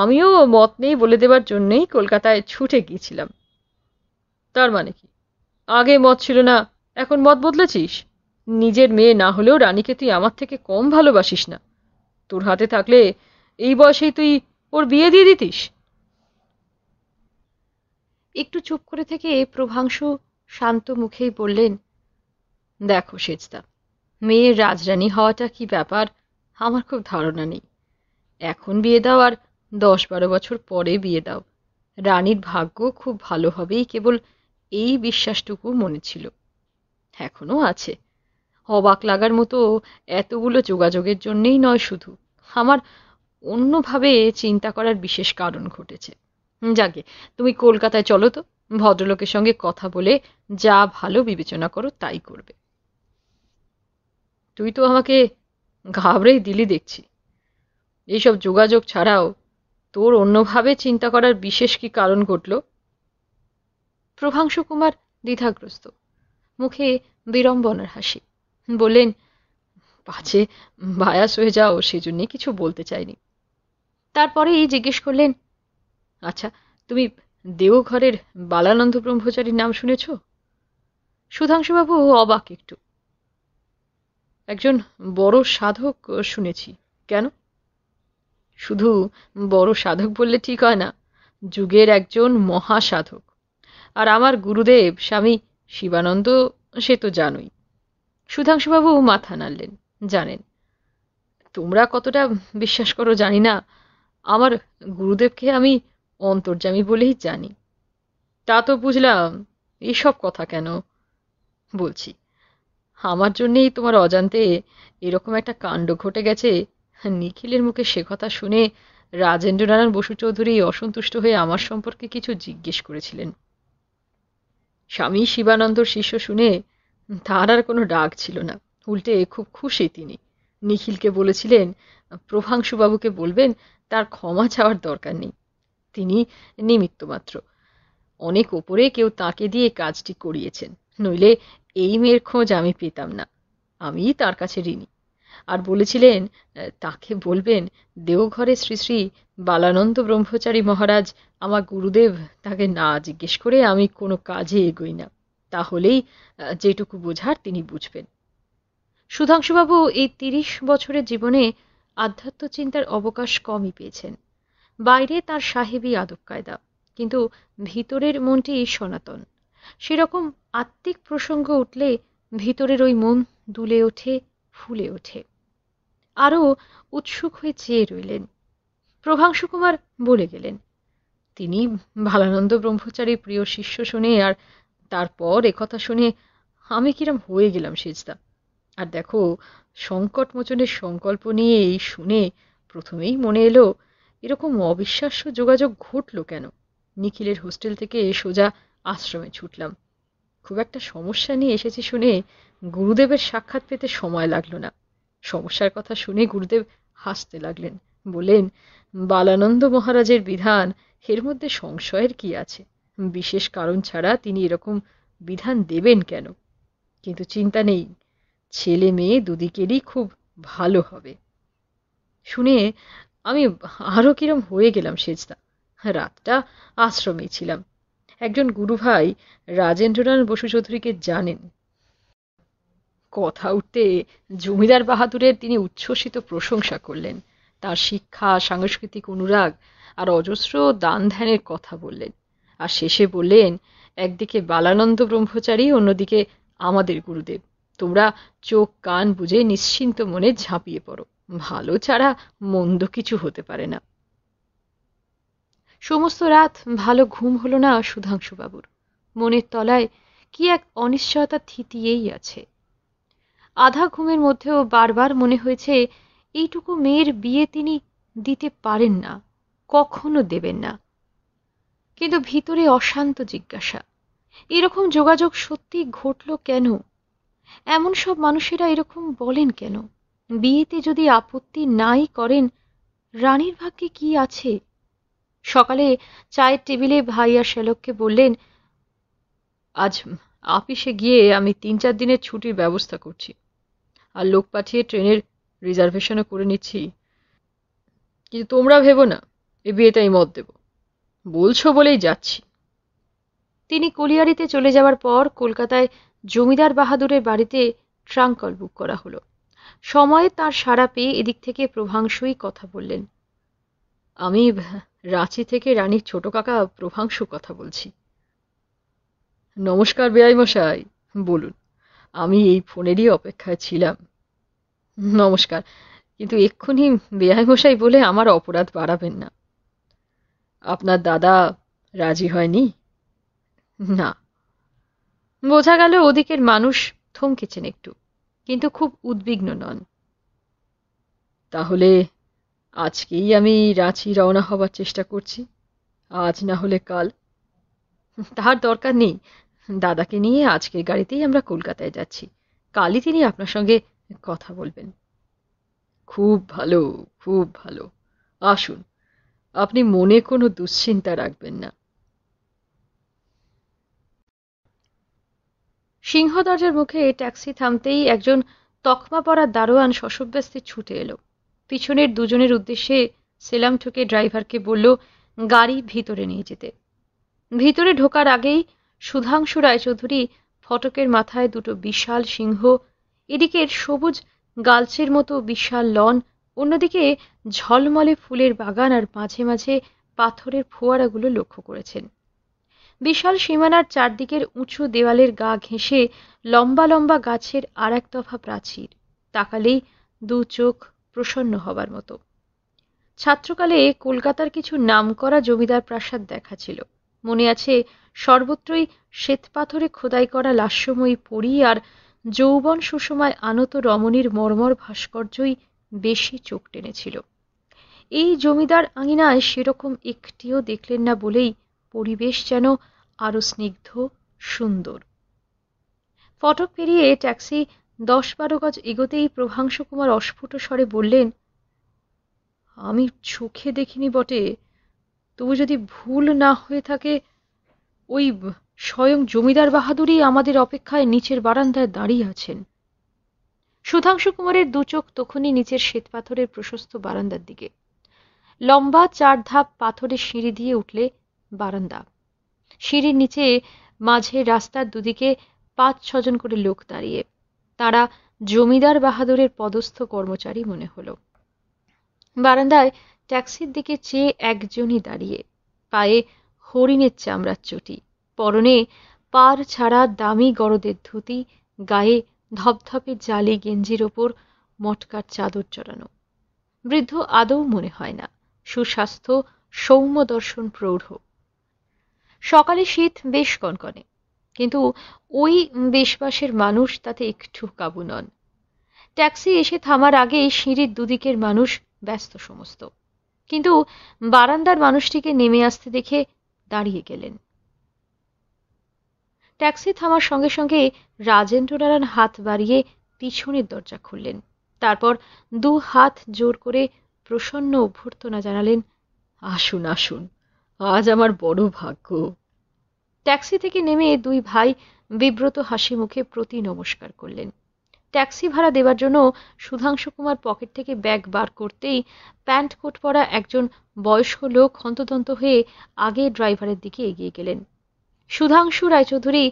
আমিও মত নেই বলে দেবার জন্যেই কলকাতায় ছুটে গিয়েছিলাম তার মানে কি আগে মত ছিল না এখন মত বদলেছিস নিজের মেয়ে না হলেও রানীকে তুই আমার থেকে কম ভালোবাসিস না তোর হাতে থাকলে এই বয়সেই তুই ওর বিয়ে দিয়ে দিতিস একটু চুপ করে থেকে প্রভাংশু শান্ত মুখেই বললেন দেখো সেজদা মেয়ের রাজরানী হওয়াটা কি ব্যাপার আমার খুব ধারণা নেই এখন বিয়ে দাও আর দশ বারো বছর পরে বিয়ে দাও রানীর ভাগ্য খুব ভালো হবেই কেবল এই বিশ্বাসটুকু মনে ছিল এখনও আছে অবাক লাগার মতো এতগুলো যোগাযোগের জন্যেই নয় শুধু আমার অন্যভাবে চিন্তা করার বিশেষ কারণ ঘটেছে যাকে তুমি কলকাতায় চলো তো ভদ্রলোকের সঙ্গে কথা বলে যা ভালো বিবেচনা করো তাই করবে তুই তো আমাকে ঘাবড়েই দিলি দেখছি এইসব যোগাযোগ ছাড়াও তোর অন্যভাবে চিন্তা করার বিশেষ কি কারণ ঘটলো কুমার দ্বিধাগ্রস্ত মুখে বিড়ম্বনার হাসি বললেন পাছে বায়াস হয়ে যাও সেজন্যে কিছু বলতে চাইনি তারপরেই জিজ্ঞেস করলেন আচ্ছা তুমি দেওঘরের বালানন্দ ব্রহ্মচারীর নাম শুনেছ সুধাংশুবাবু অবাক একটু একজন বড় সাধক শুনেছি কেন শুধু বড় সাধক বললে ঠিক হয় না যুগের একজন মহাসাধক আর আমার গুরুদেব স্বামী শিবানন্দ সে তো জানোই সুধাংশুবাবু মাথা নাড়লেন জানেন তোমরা কতটা বিশ্বাস করো জানি না আমার গুরুদেবকে আমি অন্তর্জামী বলেই জানি তা তো বুঝলাম এসব কথা কেন বলছি আমার জন্যেই তোমার অজান্তে এরকম একটা কাণ্ড ঘটে গেছে নিখিলের মুখে সে কথা শুনে রাজেন্দ্রনারায়ণ বসু চৌধুরী অসন্তুষ্ট হয়ে আমার সম্পর্কে কিছু জিজ্ঞেস করেছিলেন স্বামী শিবানন্দর শিষ্য শুনে তার আর কোনো রাগ ছিল না উল্টে খুব খুশি তিনি নিখিলকে বলেছিলেন প্রভাংশুবাবুকে বলবেন তার ক্ষমা চাওয়ার দরকার নেই তিনি নিমিত্ত মাত্র অনেক ওপরে কেউ তাকে দিয়ে কাজটি করিয়েছেন নইলে এই মেয়ের খোঁজ আমি পেতাম না আমি তার কাছে ঋণী আর বলেছিলেন তাকে বলবেন দেওঘরে শ্রী শ্রী বালানন্দ ব্রহ্মচারী মহারাজ আমার গুরুদেব তাকে না জিজ্ঞেস করে আমি কোনো কাজে এগোই না তাহলেই যেটুকু বোঝার তিনি বুঝবেন সুধাংশুবাবু এই তিরিশ বছরের জীবনে আধ্যাত্ম চিন্তার অবকাশ কমই পেয়েছেন বাইরে তার সাহেবই আদব কায়দা কিন্তু ভিতরের মনটি সনাতন সেরকম আত্মিক প্রসঙ্গ উঠলে ভিতরের ওই মন দুলে ওঠে ফুলে ওঠে আরও উৎসুক হয়ে চেয়ে রইলেন প্রভাংশু কুমার বলে গেলেন তিনি ভালানন্দ ব্রহ্মচারীর প্রিয় শিষ্য শুনে আর তারপর একথা শুনে আমি কিরম হয়ে গেলাম সেজদা আর দেখো সংকট মোচনের সংকল্প নিয়ে এই শুনে প্রথমেই মনে এলো এরকম অবিশ্বাস্য যোগাযোগ ঘটল কেন নিখিলের হোস্টেল থেকে সোজা আশ্রমে ছুটলাম খুব একটা সমস্যা নিয়ে এসেছি শুনে গুরুদেবের সাক্ষাৎ পেতে সময় লাগলো না সমস্যার কথা শুনে গুরুদেব হাসতে লাগলেন বলেন বালানন্দ মহারাজের বিধান এর মধ্যে সংশয়ের কি আছে বিশেষ কারণ ছাড়া তিনি এরকম বিধান দেবেন কেন কিন্তু চিন্তা নেই ছেলে মেয়ে দুদিকেরই খুব ভালো হবে শুনে আমি আরও কিরম হয়ে গেলাম সেজদা রাতটা আশ্রমেই ছিলাম একজন গুরুভাই রাজেন্দ্রনাথ বসু চৌধুরীকে জানেন কথা উঠতে জমিদার বাহাদুরের তিনি উচ্ছ্বসিত প্রশংসা করলেন তার শিক্ষা সাংস্কৃতিক অনুরাগ আর অজস্র দান ধ্যানের কথা বললেন আর শেষে বললেন একদিকে বালানন্দ ব্রহ্মচারী অন্যদিকে আমাদের গুরুদেব তোমরা চোখ কান বুঝে নিশ্চিন্ত মনে ঝাঁপিয়ে পড়ো ভালো ছাড়া মন্দ কিছু হতে পারে না সমস্ত রাত ভালো ঘুম হলো না সুধাংশুবাবুর মনের তলায় কি এক অনিশ্চয়তা থিতিয়েই আছে আধা ঘুমের মধ্যেও বারবার মনে হয়েছে এইটুকু মেয়ের বিয়ে তিনি দিতে পারেন না কখনো দেবেন না কিন্তু ভিতরে অশান্ত জিজ্ঞাসা এরকম যোগাযোগ সত্যি ঘটল কেন এমন সব মানুষেরা এরকম বলেন কেন বিয়েতে যদি আপত্তি নাই করেন রানীর ভাগ্যে কি আছে সকালে চায়ের টেবিলে ভাইয়া শ্যালককে বললেন আজ আপিসে গিয়ে আমি তিন চার দিনের ছুটির ব্যবস্থা করছি আর লোক পাঠিয়ে ট্রেনের রিজার্ভেশনও করে নিচ্ছি কিন্তু তোমরা ভেবো না এ বিয়েতে আমি মত দেব বলছো বলেই যাচ্ছি তিনি কলিয়ারিতে চলে যাওয়ার পর কলকাতায় জমিদার বাহাদুরের বাড়িতে ট্রাঙ্কল বুক করা হলো সময়ে তার সাড়া পেয়ে এদিক থেকে প্রভাংশই কথা বললেন আমি রাঁচি থেকে রানীর ছোট কাকা প্রভাংশু কথা বলছি নমস্কার বেআই মশাই বলুন আমি এই ফোনেরই অপেক্ষায় ছিলাম নমস্কার কিন্তু এক্ষুনি বেয়াই মশাই বলে আমার অপরাধ বাড়াবেন না আপনার দাদা রাজি হয়নি না বোঝা গেল ওদিকের মানুষ থমকেছেন একটু কিন্তু খুব উদ্বিগ্ন নন তাহলে আজকেই আমি রাঁচি রওনা হবার চেষ্টা করছি আজ না হলে কাল তাহার দরকার নেই দাদাকে নিয়ে আজকের গাড়িতেই আমরা কলকাতায় যাচ্ছি কালই তিনি আপনার সঙ্গে কথা বলবেন খুব ভালো খুব ভালো আসুন আপনি মনে কোনো দুশ্চিন্তা রাখবেন না সিংহ দরজার মুখে ট্যাক্সি থামতেই একজন তকমা পরা দারোয়ান শশব্যস্তে ছুটে এলো পিছনের দুজনের উদ্দেশ্যে সেলাম ঠুকে ড্রাইভারকে বলল গাড়ি ভিতরে নিয়ে যেতে ভিতরে ঢোকার আগেই সুধাংশু রায়চৌধুরী ফটকের মাথায় দুটো বিশাল সিংহ এদিকে সবুজ গালচের মতো বিশাল লন অন্যদিকে ঝলমলে ফুলের বাগান আর মাঝে মাঝে পাথরের ফোয়ারাগুলো লক্ষ্য করেছেন বিশাল সীমানার চারদিকের উঁচু দেওয়ালের গা ঘেঁষে লম্বা লম্বা গাছের আর এক দফা প্রাচীর তাকালেই দু চোখ প্রসন্ন হবার মতো ছাত্রকালে কলকাতার কিছু নামকরা জমিদার প্রাসাদ দেখা ছিল মনে আছে সর্বত্রই শ্বেতপাথরে খোদাই করা লাস্যময়ী পরী আর যৌবন সুষমায় আনত রমণীর মর্মর ভাস্কর্যই বেশি চোখ টেনেছিল এই জমিদার আঙিনায় সেরকম একটিও দেখলেন না বলেই পরিবেশ যেন আরও স্নিগ্ধ সুন্দর ফটক পেরিয়ে ট্যাক্সি দশ-বারো গজ এগোতেই কুমার অস্ফুট স্বরে বললেন আমি চোখে দেখিনি বটে তবু যদি ভুল না হয়ে থাকে ওই স্বয়ং জমিদার বাহাদুরই আমাদের অপেক্ষায় নিচের বারান্দায় দাঁড়িয়ে আছেন সুধাংশু কুমারের দুচোখ তখনই নিচের শ্বেতপাথরের প্রশস্ত বারান্দার দিকে লম্বা চার ধাপ পাথরের সিঁড়ি দিয়ে উঠলে বারান্দা সিঁড়ির নিচে মাঝে রাস্তার দুদিকে পাঁচ ছজন করে লোক দাঁড়িয়ে তারা জমিদার বাহাদুরের পদস্থ কর্মচারী মনে হল বারান্দায় ট্যাক্সির দিকে চেয়ে একজনই দাঁড়িয়ে পায়ে হরিণের চামড়ার চটি পরনে পার ছাড়া দামি গরদের ধুতি গায়ে ধপধপে জালি গেঞ্জির ওপর মটকার চাদর চড়ানো বৃদ্ধ আদৌ মনে হয় না সুস্বাস্থ্য সৌম্য দর্শন প্রৌঢ় সকালে শীত বেশ কনকনে কিন্তু ওই দেশবাসের মানুষ তাতে একটু কাবু নন ট্যাক্সি এসে থামার আগে সিঁড়ির দুদিকের মানুষ ব্যস্ত সমস্ত কিন্তু বারান্দার মানুষটিকে নেমে আসতে দেখে দাঁড়িয়ে গেলেন ট্যাক্সি থামার সঙ্গে সঙ্গে রাজেন্দ্র নারায়ণ হাত বাড়িয়ে পিছনের দরজা খুললেন তারপর দু হাত জোর করে প্রসন্ন অভ্যর্থনা জানালেন আসুন আসুন আজ আমার বড় ভাগ্য ট্যাক্সি থেকে নেমে দুই ভাই বিব্রত হাসি মুখে প্রতি নমস্কার করলেন ট্যাক্সি ভাড়া দেবার জন্য সুধাংশু কুমার পকেট থেকে ব্যাগ বার করতেই প্যান্ট কোট পরা একজন বয়স্ক লোক হন্তদন্ত হয়ে আগে ড্রাইভারের দিকে এগিয়ে গেলেন সুধাংশু রায়চৌধুরী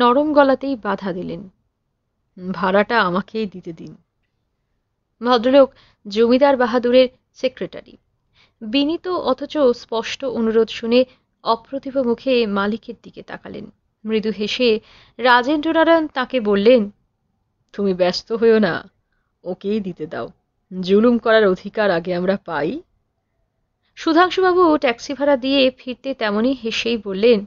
নরম গলাতেই বাধা দিলেন ভাড়াটা আমাকেই দিতে দিন ভদ্রলোক জমিদার বাহাদুরের সেক্রেটারি বিনীত অথচ স্পষ্ট অনুরোধ শুনে অপ্রতিভ মুখে মালিকের দিকে তাকালেন মৃদু হেসে রাজেন্দ্রনারায়ণ তাকে বললেন তুমি ব্যস্ত হয়েও না ওকেই দিতে দাও জুলুম করার অধিকার আগে আমরা পাই সুধাংশুবাবু ট্যাক্সি ভাড়া দিয়ে ফিরতে তেমনই হেসেই বললেন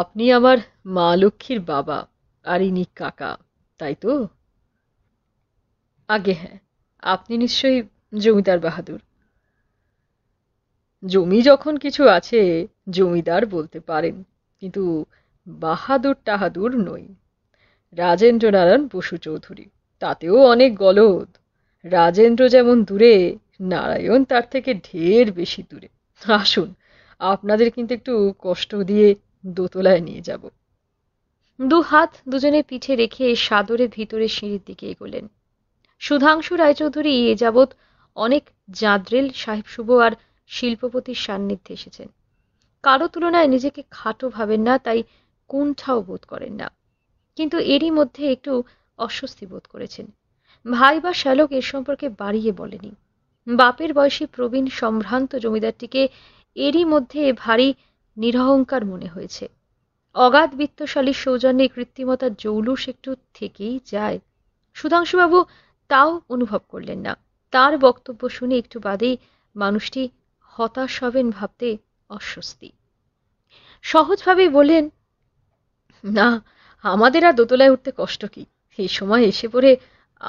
আপনি আমার মা লক্ষ্মীর বাবা আর ইনি কাকা তাই তো আগে হ্যাঁ আপনি নিশ্চয়ই জমিদার বাহাদুর জমি যখন কিছু আছে জমিদার বলতে পারেন কিন্তু বাহাদুর টাহাদুর নই রাজেন্দ্রনারায়ণ বসু চৌধুরী তাতেও অনেক গলদ রাজেন্দ্র যেমন দূরে নারায়ণ তার থেকে ঢের বেশি দূরে আসুন আপনাদের কিন্তু একটু কষ্ট দিয়ে দোতলায় নিয়ে যাব দু হাত দুজনে পিঠে রেখে সাদরে ভিতরে সিঁড়ির দিকে এগোলেন সুধাংশু রায়চৌধুরী এ যাবৎ অনেক জাদ্রেল সাহেব শুভ আর শিল্পপতির সান্নিধ্যে এসেছেন কারো তুলনায় নিজেকে খাটো ভাবেন না তাই কুণ্ঠাও বোধ করেন না কিন্তু এরই মধ্যে একটু অস্বস্তি বোধ করেছেন ভাই বা শ্যালক এর সম্পর্কে বাড়িয়ে বলেনি বাপের বয়সী প্রবীণ সম্ভ্রান্ত জমিদারটিকে এরই মধ্যে ভারী নিরহংকার মনে হয়েছে অগাধ বিত্তশালীর সৌজন্যে কৃত্রিমতার জৌলুস একটু থেকেই যায় সুধাংশুবাবু তাও অনুভব করলেন না তার বক্তব্য শুনে একটু বাদেই মানুষটি হতাশ হবেন ভাবতে অস্বস্তি সহজভাবেই বললেন না আমাদের আর দোতলায় উঠতে কষ্ট কি এই সময় এসে পড়ে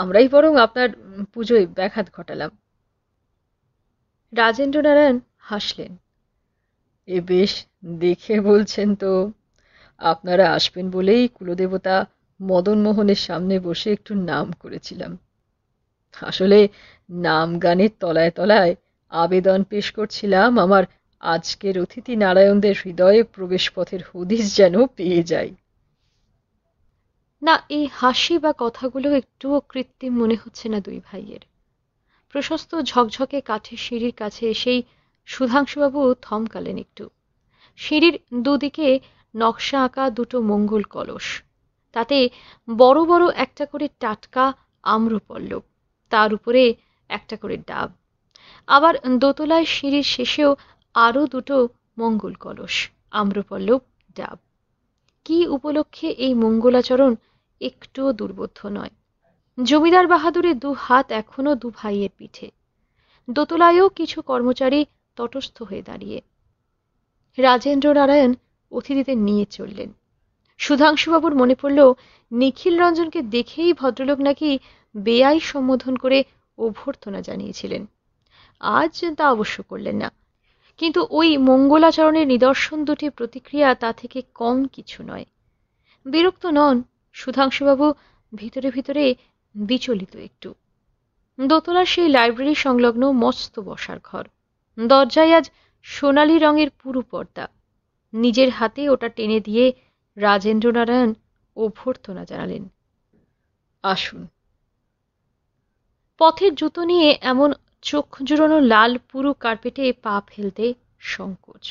আমরাই বরং আপনার পুজোয় ব্যাঘাত ঘটালাম রাজেন্দ্রনারায়ণ হাসলেন এ বেশ দেখে বলছেন তো আপনারা আসবেন বলেই কুলদেবতা মদনমোহনের সামনে বসে একটু নাম করেছিলাম আসলে নাম গানের তলায় তলায় আবেদন পেশ করছিলাম আমার আজকের অতিথি নারায়ণদের হৃদয়ে প্রবেশপথের হদিশ যেন পেয়ে যাই না এই হাসি বা কথাগুলো একটুও কৃত্রিম মনে হচ্ছে না দুই ভাইয়ের প্রশস্ত ঝকঝকে কাঠের সিঁড়ির কাছে সেই সুধাংশুবাবু থমকালেন একটু সিঁড়ির দুদিকে নকশা আঁকা দুটো মঙ্গল কলস তাতে বড় বড় একটা করে টাটকা আম্রপল্লব তার উপরে একটা করে ডাব আবার দোতলায় সিঁড়ির শেষেও আরও দুটো মঙ্গল কলস আম্রপল্লব ডাব কি উপলক্ষে এই মঙ্গলাচরণ একটুও দুর্বোধ্য নয় জমিদার বাহাদুরের দু হাত এখনও দু ভাইয়ের পিঠে দোতলায়ও কিছু কর্মচারী তটস্থ হয়ে দাঁড়িয়ে রাজেন্দ্র নারায়ণ অতিথিদের নিয়ে চললেন সুধাংশুবাবুর মনে পড়ল নিখিল রঞ্জনকে দেখেই ভদ্রলোক নাকি বেআই সম্বোধন করে অভ্যর্থনা জানিয়েছিলেন আজ তা অবশ্য করলেন না কিন্তু ওই মঙ্গলাচরণের নিদর্শন দুটি প্রতিক্রিয়া তা থেকে কম কিছু নয় বিরক্ত নন সুধাংশুবাবু ভিতরে ভিতরে বিচলিত একটু দোতলা সেই লাইব্রেরি সংলগ্ন মস্ত বসার ঘর দরজায় আজ সোনালি রঙের পুরু পর্দা নিজের হাতে ওটা টেনে দিয়ে রাজেন্দ্রনারায়ণ অভ্যর্থনা জানালেন আসুন পথের জুতো নিয়ে এমন চোখ জুড়োনো লাল পুরো কার্পেটে পা ফেলতে সংকোচ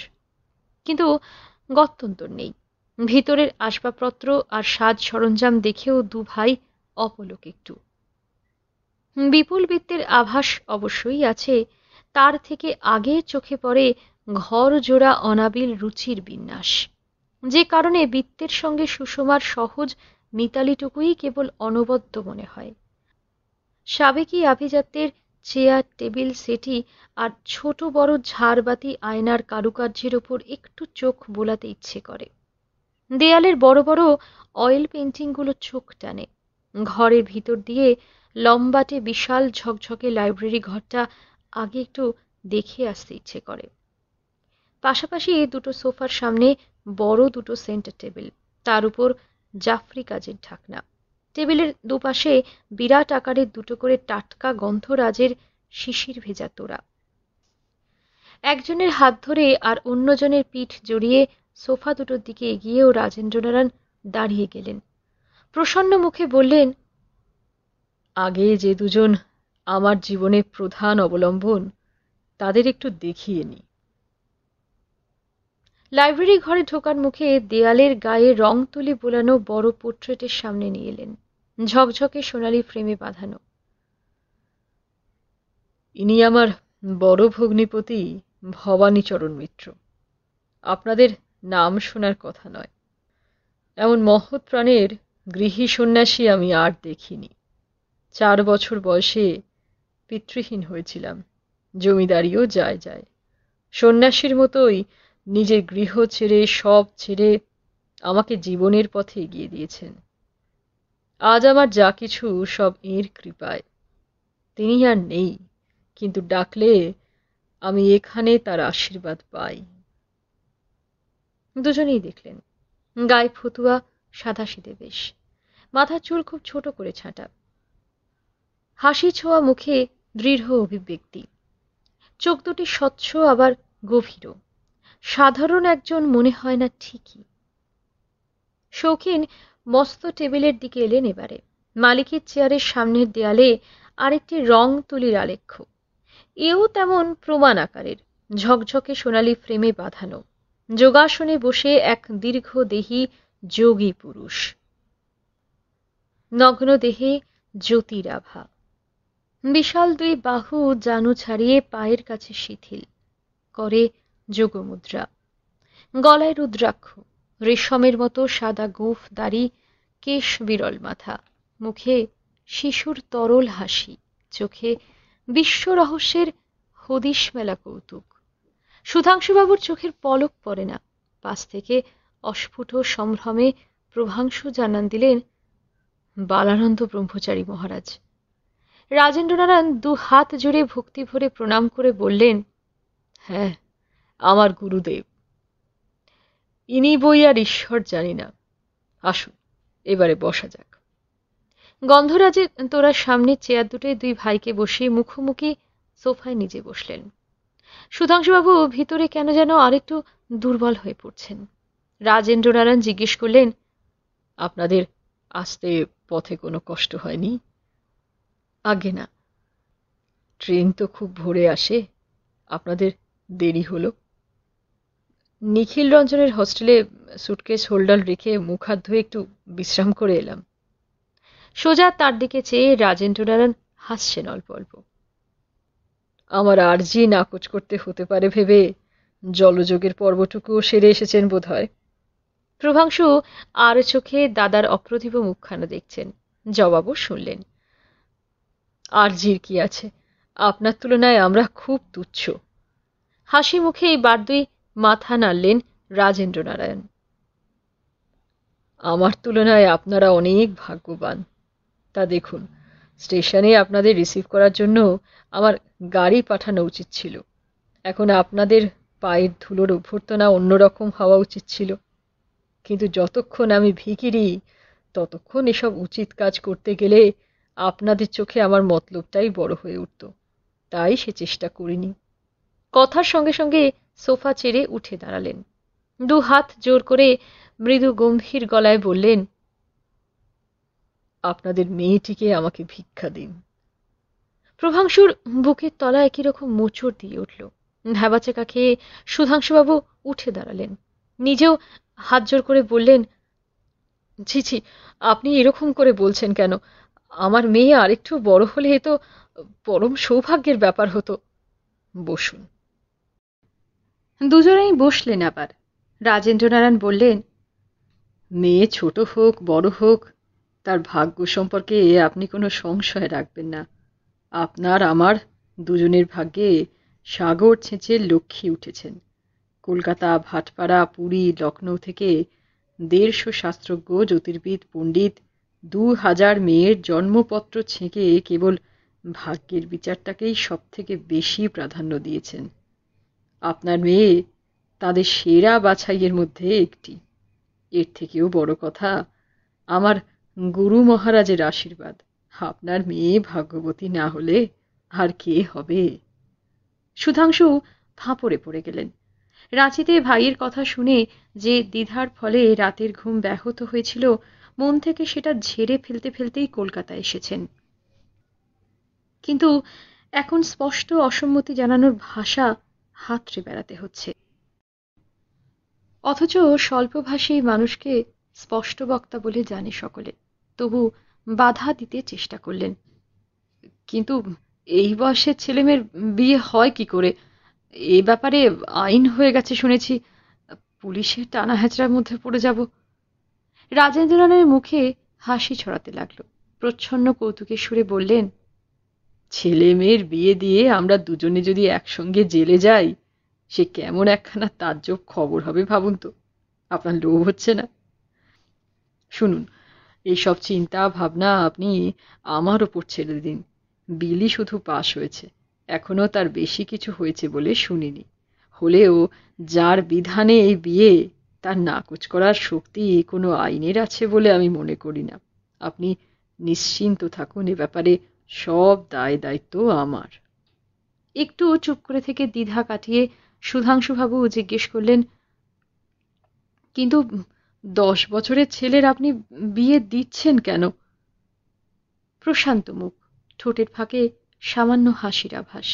কিন্তু গত্যন্তর নেই ভিতরের আসবাবপত্র আর সাজ সরঞ্জাম দেখেও দু ভাই অপলোক একটু বিপুল বৃত্তের আভাস অবশ্যই আছে তার থেকে আগে চোখে পড়ে ঘর জোড়া অনাবিল রুচির বিন্যাস যে কারণে বৃত্তের সঙ্গে সুষমার সহজ মিতালিটুকুই কেবল অনবদ্য মনে হয় সাবেকি আভিজাত্যের চেয়ার টেবিল সেটি আর ছোট বড় ঝাড়বাতি আয়নার কারুকার্যের ওপর একটু চোখ বোলাতে ইচ্ছে করে দেয়ালের বড় বড় অয়েল পেন্টিংগুলো চোখ টানে ঘরের ভিতর দিয়ে লম্বাটে বিশাল ঝকঝকে লাইব্রেরি ঘরটা আগে একটু দেখে আসতে ইচ্ছে করে পাশাপাশি এই দুটো সোফার সামনে বড় দুটো সেন্টার টেবিল তার উপর জাফরি কাজের ঢাকনা টেবিলের দুপাশে বিরাট আকারে দুটো করে টাটকা গন্ধরাজের শিশির ভেজা তোরা একজনের হাত ধরে আর অন্যজনের পিঠ জড়িয়ে সোফা দুটোর দিকে এগিয়েও রাজেন্দ্রনারায়ণ দাঁড়িয়ে গেলেন প্রসন্ন মুখে বললেন আগে যে দুজন আমার জীবনে প্রধান অবলম্বন তাদের একটু দেখিয়ে নি লাইব্রেরি ঘরে ঢোকার মুখে দেয়ালের গায়ে রং তুলি বোলানো বড় পোর্ট্রেটের সামনে নিয়ে এলেন ঝকঝকে সোনালি ফ্রেমে বাঁধানো ইনি আমার বড় ভগ্নিপতি ভবানীচরণ মিত্র আপনাদের নাম শোনার কথা নয় এমন মহৎ প্রাণের গৃহী সন্ন্যাসী আমি আর দেখিনি চার বছর বয়সে পিতৃহীন হয়েছিলাম জমিদারিও যায় যায় সন্ন্যাসীর মতোই নিজের গৃহ ছেড়ে সব ছেড়ে আমাকে জীবনের পথে এগিয়ে দিয়েছেন আজ আমার যা কিছু সব এঁর কৃপায় তিনি আর নেই কিন্তু ডাকলে আমি এখানে তার আশীর্বাদ পাই দুজনেই দেখলেন গায়ে ফতুয়া সাদা সিদে বেশ মাথার চুল খুব ছোট করে ছাঁটা হাসি ছোঁয়া মুখে দৃঢ় অভিব্যক্তি চোখ দুটি স্বচ্ছ আবার গভীর সাধারণ একজন মনে হয় না ঠিকই শৌখিন মস্ত টেবিলের দিকে এলেন এবারে মালিকের চেয়ারের সামনের দেয়ালে আরেকটি রং তুলির আলেখ্য এও তেমন প্রমাণ আকারের ঝকঝকে সোনালি ফ্রেমে বাঁধানো যোগাসনে বসে এক দীর্ঘদেহী যোগী পুরুষ নগ্ন দেহে জ্যোতিরাভা বিশাল দুই বাহু জানু ছাড়িয়ে পায়ের কাছে শিথিল করে যোগমুদ্রা গলায় রুদ্রাক্ষ রেশমের মতো সাদা গোফ দাড়ি কেশ বিরল মাথা মুখে শিশুর তরল হাসি চোখে বিশ্ব রহস্যের হদিশ মেলা কৌতুক সুধাংশুবাবুর চোখের পলক পড়ে না পাশ থেকে অস্ফুট সম্ভ্রমে প্রভাংশু জানান দিলেন বালানন্দ ব্রহ্মচারী মহারাজ রাজেন্দ্রনারায়ণ দু হাত জুড়ে ভক্তি ভরে প্রণাম করে বললেন হ্যাঁ আমার গুরুদেব ইনি বই আর ঈশ্বর জানি না আসুন এবারে বসা যাক গন্ধরাজে তোরা সামনের চেয়ার দুটোই দুই ভাইকে বসিয়ে মুখোমুখি সোফায় নিজে বসলেন সুধাংশুবাবু ভিতরে কেন যেন আরেকটু দুর্বল হয়ে পড়ছেন রাজেন্দ্র নারায়ণ জিজ্ঞেস করলেন আপনাদের আসতে পথে কোনো কষ্ট হয়নি আগে না ট্রেন তো খুব ভোরে আসে আপনাদের দেরি হলো নিখিল রঞ্জনের হোস্টেলে সুটকেস হোল্ডাল রেখে মুখ হাত ধুয়ে একটু বিশ্রাম করে এলাম সোজা তার দিকে চেয়ে রাজেন্দ্র নারায়ণ হাসছেন অল্প অল্প আমার আরজি নাকচ করতে হতে পারে ভেবে জলযোগের পর্বটুকুও সেরে এসেছেন বোধ হয় প্রভাংশু আর চোখে দাদার অপ্রতিব মুখখানা দেখছেন জবাবও শুনলেন আরজির কি আছে আপনার তুলনায় আমরা খুব তুচ্ছ হাসি মুখে এই বার দুই মাথা নাড়লেন রাজেন্দ্র নারায়ণ আমার তুলনায় আপনারা অনেক ভাগ্যবান তা দেখুন স্টেশনে আপনাদের রিসিভ করার জন্য আমার গাড়ি পাঠানো উচিত ছিল এখন আপনাদের পায়ের ধুলোর অভ্যর্থনা অন্যরকম হওয়া উচিত ছিল কিন্তু যতক্ষণ আমি ভিকিরি ততক্ষণ এসব উচিত কাজ করতে গেলে আপনাদের চোখে আমার মতলবটাই বড় হয়ে উঠত তাই সে চেষ্টা করিনি কথার সঙ্গে সঙ্গে সোফা চেড়ে উঠে দাঁড়ালেন দু হাত জোর করে মৃদু গম্ভীর গলায় বললেন আপনাদের মেয়েটিকে আমাকে ভিক্ষা দিন প্রভাংশুর বুকের তলায় রকম মোচড় দিয়ে উঠল ভ্যাবাচেকা খেয়ে সুধাংশুবাবু উঠে দাঁড়ালেন নিজেও হাত জোর করে বললেন ছি ছি আপনি এরকম করে বলছেন কেন আমার মেয়ে আরেকটু বড় হলে এ তো পরম সৌভাগ্যের ব্যাপার হতো বসুন দুজনেই বসলেন আবার রাজেন্দ্রনারায়ণ বললেন মেয়ে ছোট হোক বড় হোক তার ভাগ্য সম্পর্কে আপনি কোনো সংশয় রাখবেন না আপনার আমার দুজনের ভাগ্যে সাগর ছেঁচে লক্ষ্মী উঠেছেন কলকাতা ভাটপাড়া পুরী লখনৌ থেকে দেড়শো শাস্ত্রজ্ঞ জ্যোতির্বিদ পণ্ডিত দু হাজার মেয়ের জন্মপত্র ছেঁকে কেবল ভাগ্যের বিচারটাকেই সবথেকে বেশি প্রাধান্য দিয়েছেন আপনার মেয়ে তাদের সেরা বাছাইয়ের মধ্যে একটি এর থেকেও বড় কথা আমার গুরু মহারাজের আশীর্বাদ আপনার মেয়ে ভাগ্যবতী না হলে আর কে হবে সুধাংশু ফাঁপড়ে পড়ে গেলেন রাঁচিতে ভাইয়ের কথা শুনে যে দ্বিধার ফলে রাতের ঘুম ব্যাহত হয়েছিল মন থেকে সেটা ঝেড়ে ফেলতে ফেলতেই কলকাতায় এসেছেন কিন্তু এখন স্পষ্ট অসম্মতি জানানোর ভাষা হাতড়ে বেড়াতে হচ্ছে অথচ স্বল্পভাষী মানুষকে স্পষ্ট বক্তা বলে জানে সকলে তবু বাধা দিতে চেষ্টা করলেন কিন্তু এই বয়সের ছেলেমেয়ের বিয়ে হয় কি করে এ ব্যাপারে আইন হয়ে গেছে শুনেছি পুলিশের টানা হেঁচড়ার মধ্যে পড়ে যাব রাজেন্দ্রনাথের মুখে হাসি ছড়াতে লাগলো প্রচ্ছন্ন কৌতুকের সুরে বললেন ছেলে মেয়ের বিয়ে দিয়ে আমরা দুজনে যদি একসঙ্গে জেলে যাই সে কেমন একখানা তাজ্জব খবর হবে ভাবুন তো আপনার লোভ হচ্ছে না শুনুন এইসব চিন্তা ভাবনা আপনি আমার ওপর ছেড়ে দিন বিলি শুধু পাশ হয়েছে এখনও তার বেশি কিছু হয়েছে বলে শুনিনি হলেও যার বিধানে এই বিয়ে তার নাকচ করার শক্তি কোনো আইনের আছে বলে আমি মনে করি না আপনি নিশ্চিন্ত থাকুন এ ব্যাপারে সব দায় দায়িত্ব আমার একটু চুপ করে থেকে দ্বিধা কাটিয়ে সুধাংশুবাবু জিজ্ঞেস করলেন কিন্তু দশ বছরের ছেলের আপনি বিয়ে দিচ্ছেন কেন প্রশান্ত মুখ ঠোঁটের ফাঁকে সামান্য হাসির আভাস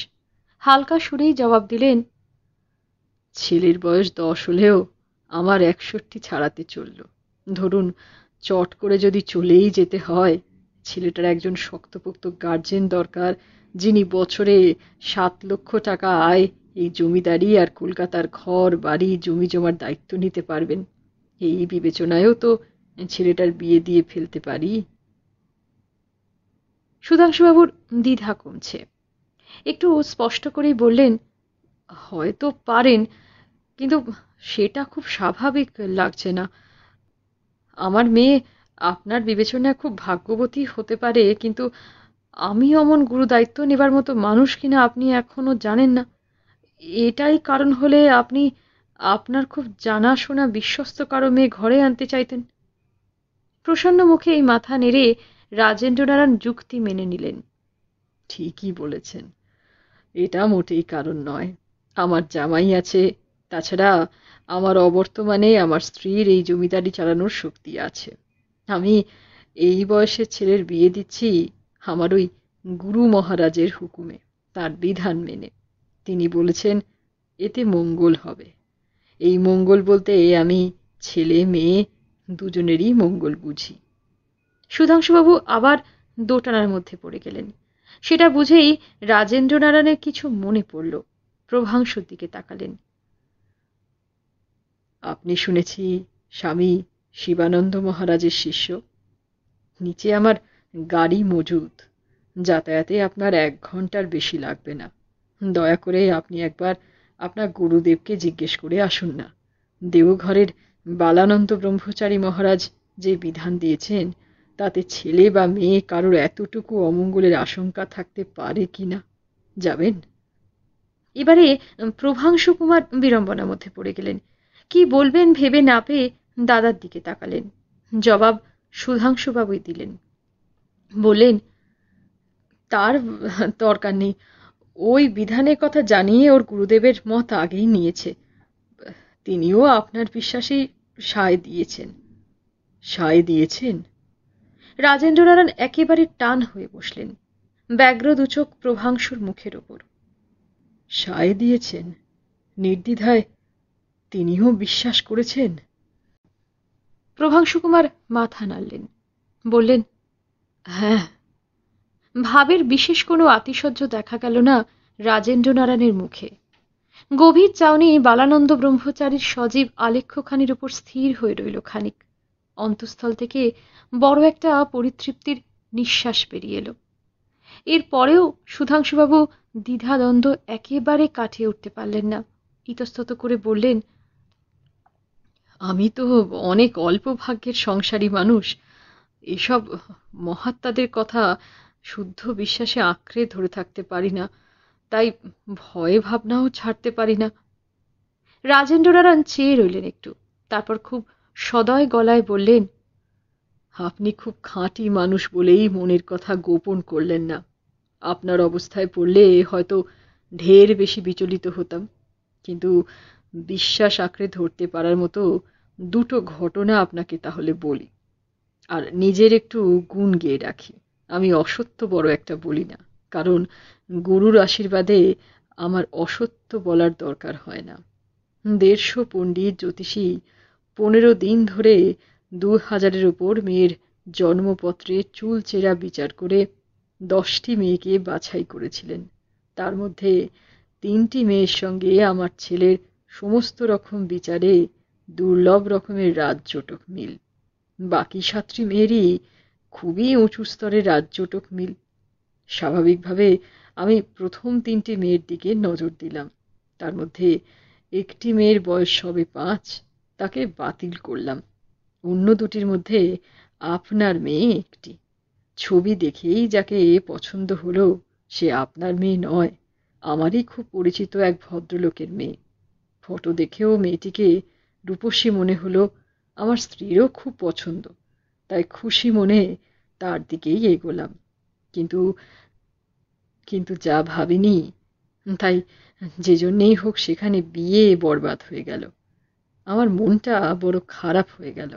হালকা সুরেই জবাব দিলেন ছেলের বয়স দশ হলেও আমার একষট্টি ছাড়াতে চলল ধরুন চট করে যদি চলেই যেতে হয় ছেলেটার একজন শক্তপোক্ত গার্জেন দরকার যিনি বছরে সাত লক্ষ টাকা আয় এই জমিদারি আর কলকাতার ঘর বাড়ি জমি জমার দায়িত্ব নিতে পারবেন এই বিবেচনায়ও তো ছেলেটার বিয়ে দিয়ে ফেলতে পারি সুধাংশুবাবুর দ্বিধা কমছে একটু স্পষ্ট করেই বললেন হয়তো পারেন কিন্তু সেটা খুব স্বাভাবিক লাগছে না আমার মেয়ে আপনার বিবেচনায় খুব ভাগ্যবতী হতে পারে কিন্তু আমি অমন গুরুদায়িত্ব নেবার মতো মানুষ কিনা আপনি এখনও জানেন না এটাই কারণ হলে আপনি আপনার খুব জানাশোনা বিশ্বস্ত কারো মেয়ে ঘরে আনতে চাইতেন প্রসন্ন মুখে এই মাথা নেড়ে রাজেন্দ্রনারায়ণ যুক্তি মেনে নিলেন ঠিকই বলেছেন এটা মোটেই কারণ নয় আমার জামাই আছে তাছাড়া আমার অবর্তমানে আমার স্ত্রীর এই জমিদারি চালানোর শক্তি আছে আমি এই বয়সে ছেলের বিয়ে দিচ্ছি আমার ওই গুরু মহারাজের হুকুমে তার বিধান মেনে তিনি বলেছেন এতে মঙ্গল হবে এই মঙ্গল বলতে আমি ছেলে মেয়ে দুজনেরই মঙ্গল বুঝি সুধাংশুবাবু আবার দোটানার মধ্যে পড়ে গেলেন সেটা বুঝেই রাজেন্দ্রনারায়ণের কিছু মনে পড়ল প্রভাংশুর দিকে তাকালেন আপনি শুনেছি স্বামী শিবানন্দ মহারাজের শিষ্য নিচে আমার গাড়ি মজুদ যাতায়াতে আপনার এক ঘন্টার বেশি লাগবে না দয়া করে আপনি একবার আপনার গুরুদেবকে জিজ্ঞেস করে আসুন না দেওঘরের বালানন্দ ব্রহ্মচারী মহারাজ যে বিধান দিয়েছেন তাতে ছেলে বা মেয়ে কারোর এতটুকু অমঙ্গলের আশঙ্কা থাকতে পারে কি না যাবেন এবারে প্রভাংশু কুমার বিড়ম্বনার মধ্যে পড়ে গেলেন কি বলবেন ভেবে না পেয়ে দাদার দিকে তাকালেন জবাব সুধাংশুবাবুই দিলেন বললেন তার দরকার নেই ওই বিধানের কথা জানিয়ে ওর গুরুদেবের মত আগেই নিয়েছে তিনিও আপনার বিশ্বাসেই সায় দিয়েছেন সায় দিয়েছেন রাজেন্দ্রনারায়ণ একেবারে টান হয়ে বসলেন ব্যগ্র দুচোখ প্রভাংশুর মুখের ওপর সায় দিয়েছেন নির্দ্বিধায় তিনিও বিশ্বাস করেছেন প্রভাংশু কুমার মাথা নাড়লেন বললেন হ্যাঁ ভাবের বিশেষ কোনো আতিশয্য দেখা গেল না রাজেন্দ্রনারায়ণের মুখে গভীর চাউনি বালানন্দ ব্রহ্মচারীর সজীব আলেখ্যখানির উপর স্থির হয়ে রইল খানিক অন্তঃস্থল থেকে বড় একটা পরিতৃপ্তির নিঃশ্বাস বেরিয়ে এল এর পরেও সুধাংশুবাবু দ্বিধাদ্বন্দ্ব একেবারে কাটিয়ে উঠতে পারলেন না ইতস্তত করে বললেন আমি তো অনেক অল্প ভাগ্যের সংসারী মানুষ এসব মহাত্মাদের কথা শুদ্ধ বিশ্বাসে আঁকড়ে ধরে থাকতে পারি না তাই ভয়ে ভাবনাও ছাড়তে পারি না রাজেন্দ্রনারায়ণ চেয়ে রইলেন একটু তারপর খুব সদয় গলায় বললেন আপনি খুব খাঁটি মানুষ বলেই মনের কথা গোপন করলেন না আপনার অবস্থায় পড়লে হয়তো ঢের বেশি বিচলিত হতাম কিন্তু বিশ্বাস আঁকড়ে ধরতে পারার মতো দুটো ঘটনা আপনাকে তাহলে বলি আর নিজের একটু গুণ গেয়ে রাখি আমি অসত্য বড় একটা বলি না কারণ গুরুর আশীর্বাদে আমার অসত্য বলার দরকার হয় না দেড়শো পণ্ডিত জ্যোতিষী পনেরো দিন ধরে দু হাজারের ওপর মেয়ের জন্মপত্রে চুল চেরা বিচার করে দশটি মেয়েকে বাছাই করেছিলেন তার মধ্যে তিনটি মেয়ের সঙ্গে আমার ছেলের সমস্ত রকম বিচারে দুর্লভ রকমের রাজজোটক মিল বাকি সাতটি মেয়েরই খুবই উঁচু স্তরের রাজজোটক মিল স্বাভাবিকভাবে আমি প্রথম তিনটি মেয়ের দিকে নজর দিলাম তার মধ্যে একটি মেয়ের বয়স হবে পাঁচ তাকে বাতিল করলাম অন্য দুটির মধ্যে আপনার মেয়ে একটি ছবি দেখেই যাকে পছন্দ হলো সে আপনার মেয়ে নয় আমারই খুব পরিচিত এক ভদ্রলোকের মেয়ে ফটো দেখেও মেয়েটিকে রূপসী মনে হলো আমার স্ত্রীরও খুব পছন্দ তাই খুশি মনে তার দিকেই এগোলাম কিন্তু কিন্তু যা ভাবিনি তাই যে জন্যেই হোক সেখানে বিয়ে বরবাদ হয়ে গেল আমার মনটা বড় খারাপ হয়ে গেল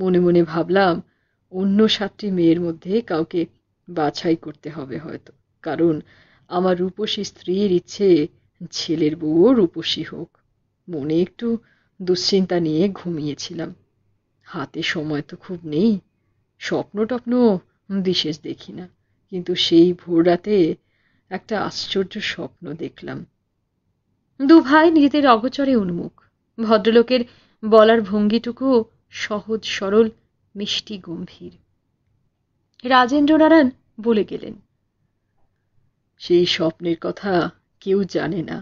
মনে মনে ভাবলাম অন্য সাতটি মেয়ের মধ্যে কাউকে বাছাই করতে হবে হয়তো কারণ আমার রূপসী স্ত্রীর ইচ্ছে ছেলের বউও রূপসী হোক মনে একটু দুশ্চিন্তা নিয়ে ঘুমিয়েছিলাম হাতে সময় তো খুব নেই স্বপ্ন টপ্ন বিশেষ দেখি না কিন্তু সেই ভোর রাতে একটা আশ্চর্য স্বপ্ন দেখলাম দু ভাই নিজেদের অগচরে উন্মুখ ভদ্রলোকের বলার ভঙ্গিটুকু সহজ সরল মিষ্টি গম্ভীর রাজেন্দ্রনারায়ণ বলে গেলেন সেই স্বপ্নের কথা কেউ জানে না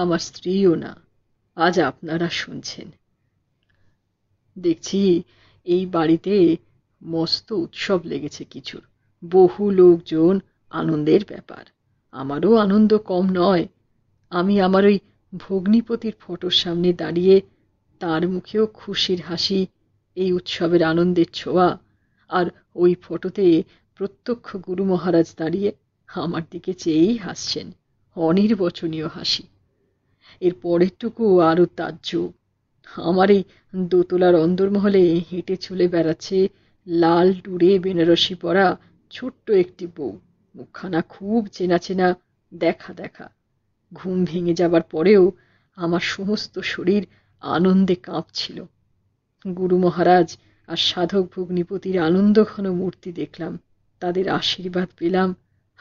আমার স্ত্রীও না আজ আপনারা শুনছেন দেখছি এই বাড়িতে মস্ত উৎসব লেগেছে কিছুর বহু লোকজন আনন্দের ব্যাপার আমারও আনন্দ কম নয় আমি আমার ওই ভগ্নিপতির ফটোর সামনে দাঁড়িয়ে তার মুখেও খুশির হাসি এই উৎসবের আনন্দের ছোঁয়া আর ওই ফটোতে প্রত্যক্ষ গুরু মহারাজ দাঁড়িয়ে আমার দিকে চেয়েই হাসছেন অনির্বচনীয় হাসি এর পরেরটুকু আরও তাজ্জব আমার এই দোতলার অন্দরমহলে হেঁটে চলে বেড়াচ্ছে লাল ডুড়ে বেনারসি পরা ছোট্ট একটি বউ মুখখানা খুব চেনা চেনা দেখা দেখা ঘুম ভেঙে যাবার পরেও আমার সমস্ত শরীর আনন্দে কাঁপছিল গুরু মহারাজ আর সাধক ভগ্নিপতির আনন্দঘন মূর্তি দেখলাম তাদের আশীর্বাদ পেলাম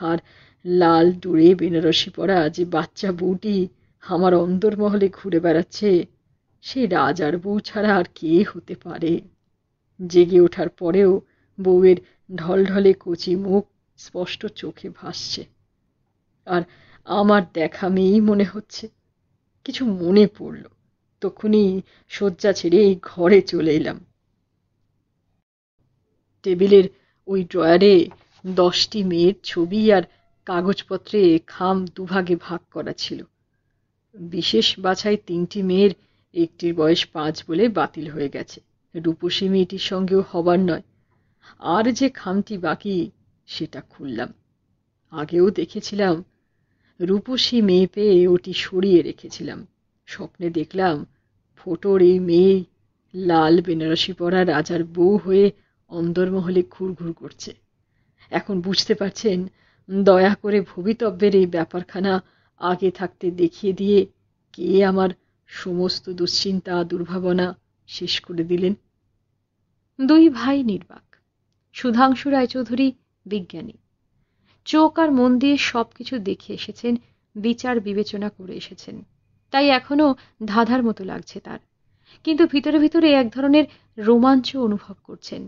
আর লাল ডুরে বেনারসি পরা যে বাচ্চা বউটি আমার অন্দরমহলে ঘুরে বেড়াচ্ছে সে রাজার বউ ছাড়া আর কে হতে পারে জেগে ওঠার পরেও বউয়ের ঢলঢলে কচি মুখ স্পষ্ট চোখে ভাসছে আর আমার দেখা মেয়েই মনে হচ্ছে কিছু মনে পড়ল তখনই শয্যা ছেড়ে এই ঘরে চলে এলাম টেবিলের ওই ড্রয়ারে দশটি মেয়ের ছবি আর কাগজপত্রে খাম দুভাগে ভাগ করা ছিল বিশেষ বাছাই তিনটি মেয়ের একটির বয়স পাঁচ বলে বাতিল হয়ে গেছে রূপসী মেয়েটির সঙ্গেও হবার নয় আর যে খামটি বাকি সেটা খুললাম আগেও দেখেছিলাম রূপসী মেয়ে পেয়ে ওটি সরিয়ে রেখেছিলাম স্বপ্নে দেখলাম ফোটোর এই মেয়ে লাল বেনারসি পরা রাজার বউ হয়ে অন্দরমহলে ঘুরঘুর করছে এখন বুঝতে পারছেন দয়া করে ভবিতব্যের এই ব্যাপারখানা আগে থাকতে দেখিয়ে দিয়ে কে আমার সমস্ত দুশ্চিন্তা দুর্ভাবনা শেষ করে দিলেন দুই ভাই নির্বাক সুধাংশু রায়চৌধুরী বিজ্ঞানী চোখ আর মন দিয়ে সব কিছু দেখে এসেছেন বিচার বিবেচনা করে এসেছেন তাই এখনও ধাঁধার মতো লাগছে তার কিন্তু ভিতরে ভিতরে এক ধরনের রোমাঞ্চ অনুভব করছেন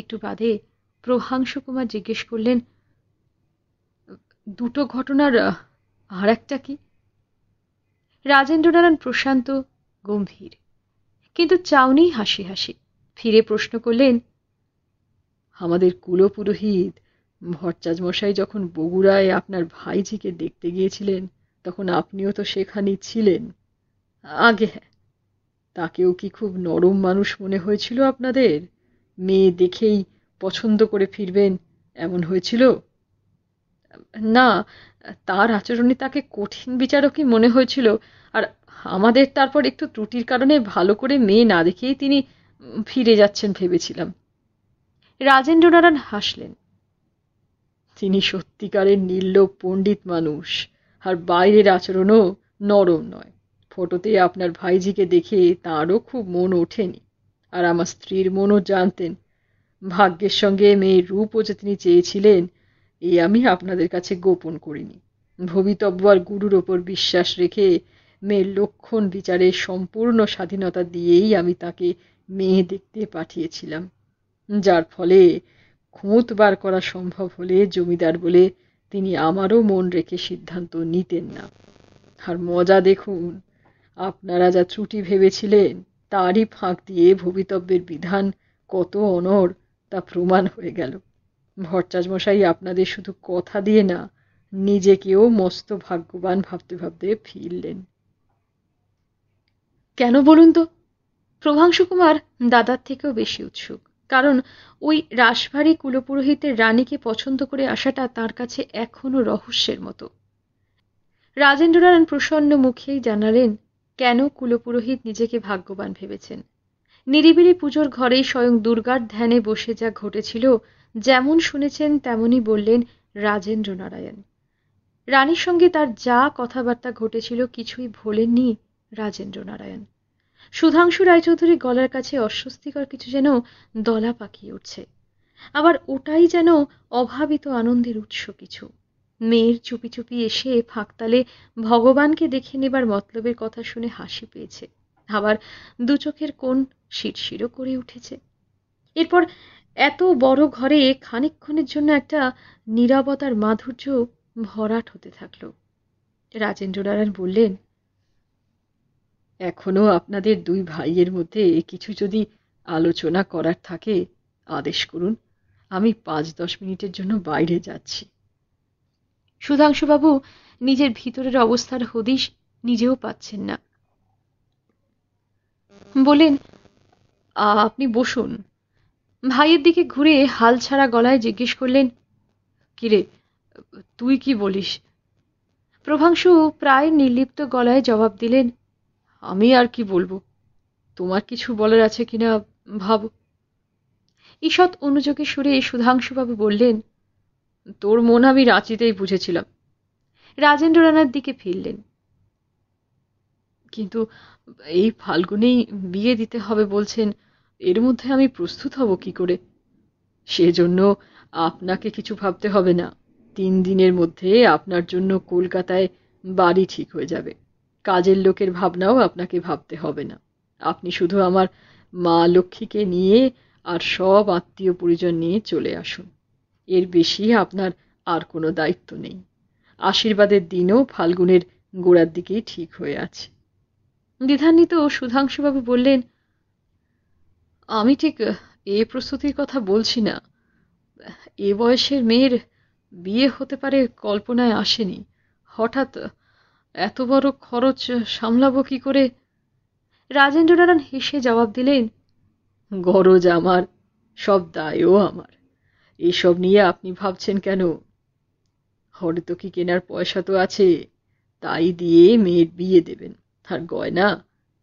একটু বাদে প্রভাংশু কুমার জিজ্ঞেস করলেন দুটো ঘটনার আর একটা কি রাজেন্দ্রনারায়ণ প্রশান্ত গম্ভীর কিন্তু চাউনি হাসি হাসি ফিরে প্রশ্ন করলেন আমাদের কুলপুরোহিত ভট্টাজ মশাই যখন বগুড়ায় আপনার ভাইজিকে দেখতে গিয়েছিলেন তখন আপনিও তো সেখানেই ছিলেন আগে হ্যাঁ তাকেও কি খুব নরম মানুষ মনে হয়েছিল আপনাদের মেয়ে দেখেই পছন্দ করে ফিরবেন এমন হয়েছিল না তার আচরণে তাকে কঠিন বিচারকই মনে হয়েছিল আর আমাদের তারপর একটু ত্রুটির কারণে ভালো করে মেয়ে না দেখেই তিনি ফিরে যাচ্ছেন ভেবেছিলাম রাজেন্দ্রনারায়ণ হাসলেন তিনি সত্যিকারের নির্লোভ পণ্ডিত মানুষ আর বাইরের আচরণও নরম নয় ফটোতে আপনার ভাইজিকে দেখে তারও খুব মন ওঠেনি আর আমার স্ত্রীর মনও জানতেন ভাগ্যের সঙ্গে মেয়ের রূপও যে তিনি চেয়েছিলেন এ আমি আপনাদের কাছে গোপন করিনি ভবিতব্য আর গুরুর ওপর বিশ্বাস রেখে মেয়ের লক্ষণ বিচারে সম্পূর্ণ স্বাধীনতা দিয়েই আমি তাকে মেয়ে দেখতে পাঠিয়েছিলাম যার ফলে খুঁত বার করা সম্ভব হলে জমিদার বলে তিনি আমারও মন রেখে সিদ্ধান্ত নিতেন না আর মজা দেখুন আপনারা যা ত্রুটি ভেবেছিলেন তারই ফাঁক দিয়ে ভবিতব্যের বিধান কত অনর তা প্রমাণ হয়ে গেল মশাই আপনাদের শুধু কথা দিয়ে না নিজেকেও মস্ত ভাগ্যবান ভাবতে ভাবতে ফিরলেন কেন বলুন তো প্রভাংশু কুমার দাদার থেকেও বেশি উৎসুক কারণ ওই রাসভারী কুলপুরোহিতের রানীকে পছন্দ করে আসাটা তার কাছে এখনো রহস্যের মতো রাজেন্দ্রনারায়ণ প্রসন্ন মুখেই জানালেন কেন কুলপুরোহিত নিজেকে ভাগ্যবান ভেবেছেন নিরিবিলি পুজোর ঘরেই স্বয়ং দুর্গার ধ্যানে বসে যা ঘটেছিল যেমন শুনেছেন তেমনই বললেন রাজেন্দ্র নারায়ণ রানীর সঙ্গে তার যা কথাবার্তা ঘটেছিল কিছুই ভোলেননি রাজেন্দ্র নারায়ণ সুধাংশু রায়চৌধুরী গলার কাছে অস্বস্তিকর কিছু যেন দলা পাকিয়ে উঠছে আবার ওটাই যেন অভাবিত আনন্দের উৎস কিছু মেয়ের চুপি চুপি এসে ফাঁকতালে ভগবানকে দেখে নেবার মতলবের কথা শুনে হাসি পেয়েছে আবার দুচোখের কোন শিরশিরও করে উঠেছে এরপর এত বড় ঘরে খানিকক্ষণের জন্য একটা নিরাপতার মাধুর্য ভরাট হতে থাকল নারায়ণ বললেন এখনো আপনাদের দুই ভাইয়ের মধ্যে কিছু যদি আলোচনা করার থাকে আদেশ করুন আমি পাঁচ দশ মিনিটের জন্য বাইরে যাচ্ছি সুধাংশুবাবু নিজের ভিতরের অবস্থার হদিশ নিজেও পাচ্ছেন না বলেন আপনি বসুন ভাইয়ের দিকে ঘুরে হাল ছাড়া গলায় জিজ্ঞেস করলেন কিরে তুই কি বলিস প্রভাংশু প্রায় নির্লিপ্ত গলায় জবাব দিলেন আমি আর কি বলবো তোমার কিছু বলার আছে কিনা ভাবো ঈষৎ অনুযোগে সুরে সুধাংশুবাবু বললেন তোর মন আমি রাঁচিতেই বুঝেছিলাম রাজেন্দ্র রানার দিকে ফিরলেন কিন্তু এই ফাল্গুনেই বিয়ে দিতে হবে বলছেন এর মধ্যে আমি প্রস্তুত হব কি করে সেজন্য আপনাকে কিছু ভাবতে হবে না তিন দিনের মধ্যে আপনার জন্য কলকাতায় বাড়ি ঠিক হয়ে যাবে কাজের লোকের ভাবনাও আপনাকে ভাবতে হবে না আপনি শুধু আমার মা লক্ষ্মীকে নিয়ে আর সব আত্মীয় পরিজন নিয়ে চলে আসুন এর বেশি আপনার আর কোনো দায়িত্ব নেই আশীর্বাদের দিনও ফাল্গুনের গোড়ার দিকেই ঠিক হয়ে আছে দ্বিধান্বিত সুধাংশুবাবু বললেন আমি ঠিক এ প্রস্তুতির কথা বলছি না এ বয়সের মেয়ের বিয়ে হতে পারে কল্পনায় আসেনি হঠাৎ এত বড় খরচ সামলাবো কি করে রাজেন্দ্রনারায়ণ হেসে জবাব দিলেন গরজ আমার সব দায়ও আমার এসব নিয়ে আপনি ভাবছেন কেন কি কেনার পয়সা তো আছে তাই দিয়ে মেয়ের বিয়ে দেবেন আর গয়না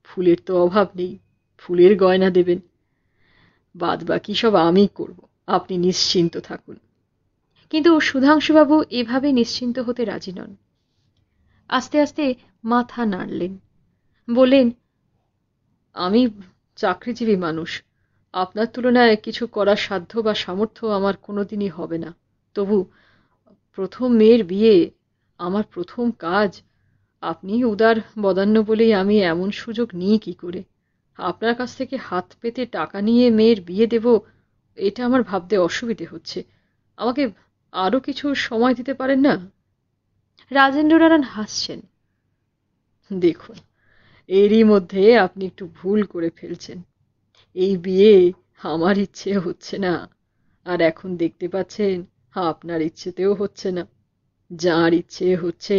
ফুলের তো অভাব নেই ফুলের গয়না দেবেন বাদ বাকি সব আমি করব আপনি নিশ্চিন্ত থাকুন কিন্তু সুধাংশুবাবু এভাবে নিশ্চিন্ত হতে রাজি নন আস্তে আস্তে মাথা নাড়লেন বললেন আমি চাকরিজীবী মানুষ আপনার তুলনায় কিছু করার সাধ্য বা সামর্থ্য আমার কোনোদিনই হবে না তবু প্রথম মেয়ের বিয়ে আমার প্রথম কাজ আপনি উদার বদান্য বলেই আমি এমন সুযোগ নিই কি করে আপনার কাছ থেকে হাত পেতে টাকা নিয়ে মেয়ের বিয়ে দেব এটা আমার ভাবতে অসুবিধে হচ্ছে আমাকে আরও কিছু সময় দিতে পারেন না রাজেন্দ্র নারায়ণ হাসছেন দেখুন এরই মধ্যে আপনি একটু ভুল করে ফেলছেন এই বিয়ে আমার ইচ্ছে হচ্ছে না আর এখন দেখতে পাচ্ছেন আপনার ইচ্ছেতেও হচ্ছে না যার ইচ্ছে হচ্ছে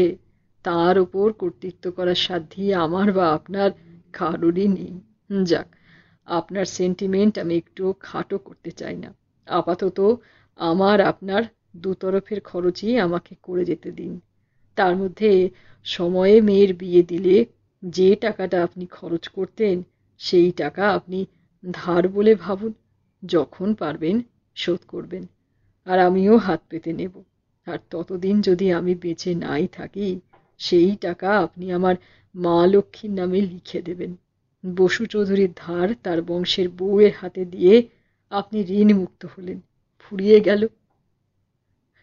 তার ওপর কর্তৃত্ব করার সাধ্যি আমার বা আপনার কারোরই নেই যাক আপনার সেন্টিমেন্ট আমি একটু খাটো করতে চাই না আপাতত আমার আপনার দুতরফের খরচই আমাকে করে যেতে দিন তার মধ্যে সময়ে মেয়ের বিয়ে দিলে যে টাকাটা আপনি খরচ করতেন সেই টাকা আপনি ধার বলে ভাবুন যখন পারবেন শোধ করবেন আর আমিও হাত পেতে নেব আর ততদিন যদি আমি বেঁচে নাই থাকি সেই টাকা আপনি আমার মা লক্ষ্মীর নামে লিখে দেবেন বসু চৌধুরীর ধার তার বংশের বউয়ের হাতে দিয়ে আপনি মুক্ত হলেন ফুরিয়ে গেল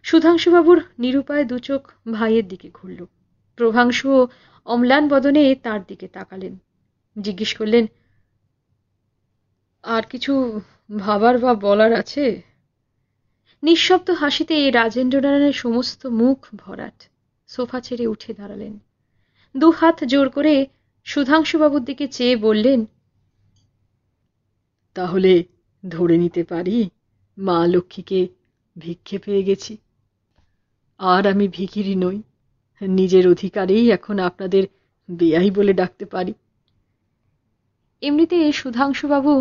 সুধাংশুবাবুর নিরুপায় দুচোখ ভাইয়ের দিকে ঘুরল প্রভাংশু অম্লান বদনে তার দিকে তাকালেন জিজ্ঞেস করলেন আর কিছু ভাবার বা বলার আছে নিঃশব্দ হাসিতে রাজেন্দ্রনারায়ণের সমস্ত মুখ ভরাট সোফা ছেড়ে উঠে দাঁড়ালেন দু হাত জোর করে সুধাংশুবাবুর দিকে চেয়ে বললেন তাহলে ধরে নিতে পারি মা লক্ষ্মীকে ভিক্ষে পেয়ে গেছি আর আমি ভিখিরি নই নিজের অধিকারেই এখন আপনাদের বেয়াই বলে ডাকতে পারি এমনিতে সুধাংশুবাবু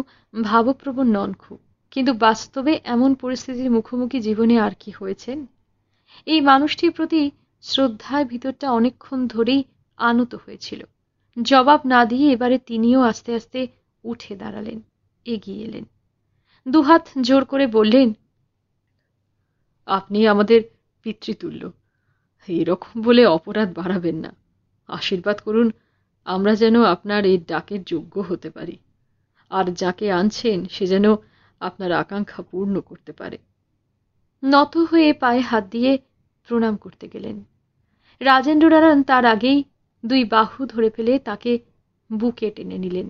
ভাবপ্রবণ নন খুব কিন্তু বাস্তবে এমন পরিস্থিতির মুখোমুখি জীবনে আর কি হয়েছেন এই মানুষটির প্রতি শ্রদ্ধায় ভিতরটা অনেকক্ষণ ধরেই আনত হয়েছিল জবাব না দিয়ে এবারে তিনিও আস্তে আস্তে উঠে দাঁড়ালেন এগিয়ে এলেন দুহাত জোর করে বললেন আপনি আমাদের পিতৃতুল্য এরকম বলে অপরাধ বাড়াবেন না আশীর্বাদ করুন আমরা যেন আপনার এই ডাকের যোগ্য হতে পারি আর যাকে আনছেন সে যেন আপনার আকাঙ্ক্ষা পূর্ণ করতে পারে নত হয়ে পায়ে হাত দিয়ে প্রণাম করতে গেলেন রাজেন্দ্র তার আগেই দুই বাহু ধরে ফেলে তাকে বুকে টেনে নিলেন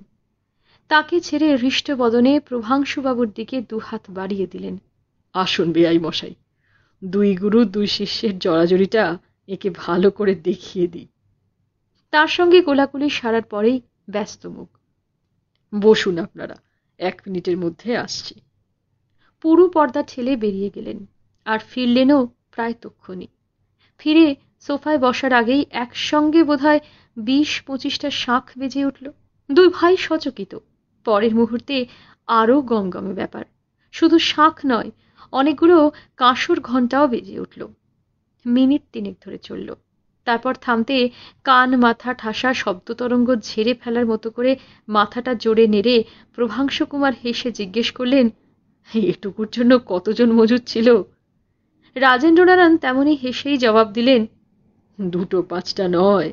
তাকে ছেড়ে হৃষ্টবদনে প্রভাংশুবাবুর দিকে দুহাত বাড়িয়ে দিলেন আসুন বেআই মশাই দুই গুরু দুই শিষ্যের জড়াজড়িটা একে ভালো করে দেখিয়ে দিই তার সঙ্গে কোলাকুলি সারার পরেই ব্যস্ত মুখ বসুন আপনারা এক মিনিটের মধ্যে আসছি পুরু পর্দা ঠেলে বেরিয়ে গেলেন আর ফিরলেনও প্রায় তক্ষণি ফিরে সোফায় বসার আগেই একসঙ্গে বোধহয় বিশ পঁচিশটা শাঁখ বেজে উঠল দুই ভাই সচকিত পরের মুহূর্তে আরও গমগমে ব্যাপার শুধু শাঁখ নয় অনেকগুলো কাঁসর ঘন্টাও বেজে উঠল মিনিট তিনেক ধরে চলল তারপর থামতে কান মাথা ঠাসা শব্দতরঙ্গ ঝেড়ে ফেলার মতো করে মাথাটা জোরে নেড়ে প্রভাংশ কুমার হেসে জিজ্ঞেস করলেন এটুকুর জন্য কতজন মজুদ ছিল রাজেন্দ্রনারায়ণ তেমনি হেসেই জবাব দিলেন দুটো পাঁচটা নয়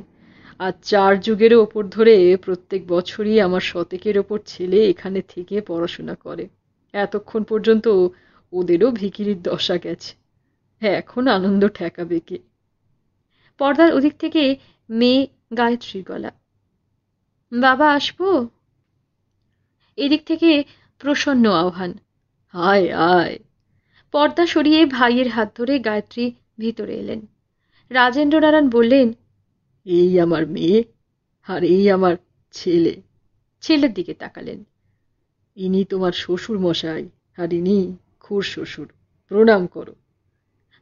আর চার যুগের ওপর ধরে প্রত্যেক বছরই আমার শতেকের ওপর ছেলে এখানে থেকে পড়াশোনা করে এতক্ষণ পর্যন্ত ওদেরও ভিকিরির দশা গেছে এখন আনন্দ ঠেকাবে কে পর্দার ওদিক থেকে মেয়ে গায়ত্রীর গলা বাবা আসবো এদিক থেকে প্রসন্ন আহ্বান আয় আয় পর্দা সরিয়ে ভাইয়ের হাত ধরে গায়ত্রী ভিতরে এলেন রাজেন্দ্রনারায়ণ বললেন এই আমার মেয়ে আর এই আমার ছেলে ছেলের দিকে তাকালেন ইনি তোমার শ্বশুর মশাই আর ইনি খুর শ্বশুর প্রণাম করো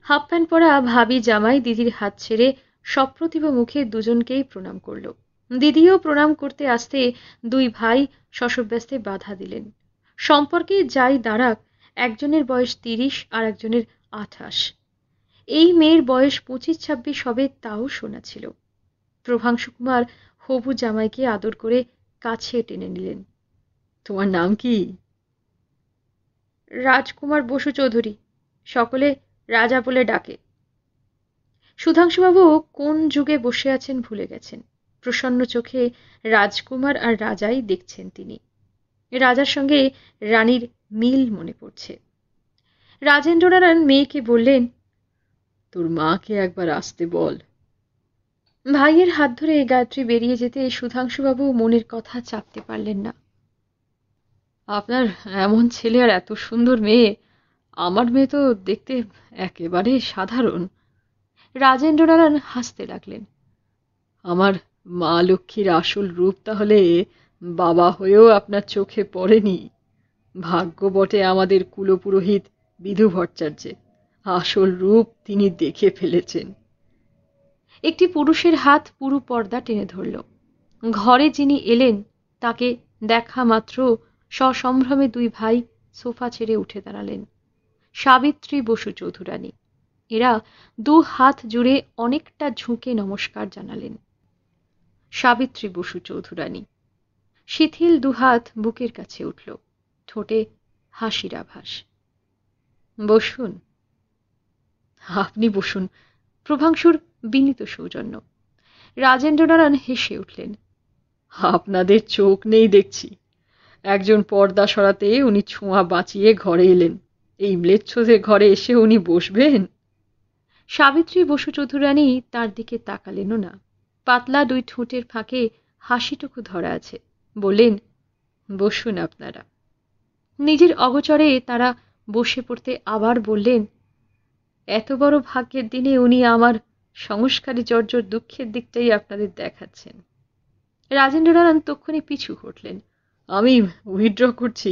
হাফ প্যান্ট পরা ভাবি জামাই দিদির হাত ছেড়ে সপ্রতিভ মুখে দুজনকেই প্রণাম করল দিদিও প্রণাম করতে আসতে দুই ভাই শশব্যস্তে বাধা দিলেন সম্পর্কে যাই দাঁড়াক একজনের বয়স তিরিশ আর একজনের আঠাশ এই মেয়ের বয়স পঁচিশ ছাব্বিশ হবে তাও শোনা ছিল প্রভাংশু কুমার হবু জামাইকে আদর করে কাছে টেনে নিলেন তোমার নাম কি রাজকুমার বসু চৌধুরী সকলে রাজা বলে ডাকে সুধাংশুবাবু কোন যুগে বসে আছেন ভুলে গেছেন প্রসন্ন চোখে রাজকুমার আর রাজাই দেখছেন তিনি রাজার সঙ্গে রানীর মিল মনে পড়ছে রাজেন্দ্রনারায়ণ মেয়েকে বললেন তোর মাকে একবার আসতে বল ভাইয়ের হাত ধরে গায়ত্রী বেরিয়ে যেতে সুধাংশুবাবু মনের কথা চাপতে পারলেন না আপনার এমন ছেলে আর এত সুন্দর মেয়ে আমার মেয়ে তো দেখতে একেবারে সাধারণ রাজেন্দ্রনারায়ণ হাসতে লাগলেন আমার মা লক্ষ্মীর আসল রূপ তাহলে বাবা হয়েও আপনার চোখে পড়েনি ভাগ্য বটে আমাদের কুলপুরোহিত বিধু ভট্টাচার্যের আসল রূপ তিনি দেখে ফেলেছেন একটি পুরুষের হাত পুরু পর্দা টেনে ধরল ঘরে যিনি এলেন তাকে দেখা মাত্র সসম্ভ্রমে দুই ভাই সোফা ছেড়ে উঠে দাঁড়ালেন সাবিত্রী বসু চৌধুরানী এরা দু হাত জুড়ে অনেকটা ঝুঁকে নমস্কার জানালেন সাবিত্রী বসু চৌধুরানী শিথিল দুহাত বুকের কাছে উঠল ঠোঁটে হাসির আভাস বসুন আপনি বসুন প্রভাংশুর বিনীত সৌজন্য রাজেন্দ্রনারায়ণ হেসে উঠলেন আপনাদের চোখ নেই দেখছি একজন পর্দা সরাতে উনি ছোঁয়া বাঁচিয়ে ঘরে এলেন এই ম্লেচ্ছদের ঘরে এসে উনি বসবেন সাবিত্রী বসু চৌধুরানী তার দিকে তাকালেন না পাতলা দুই ঠোঁটের ফাঁকে হাসিটুকু ধরা আছে বললেন বসুন আপনারা নিজের অগচরে তারা বসে পড়তে আবার বললেন এত বড় ভাগ্যের দিনে উনি আমার সংস্কারী জর্জর দুঃখের দিকটাই আপনাদের দেখাচ্ছেন রাজেন্দ্রনারায়ণ তক্ষণি পিছু হটলেন আমি উইড্র করছি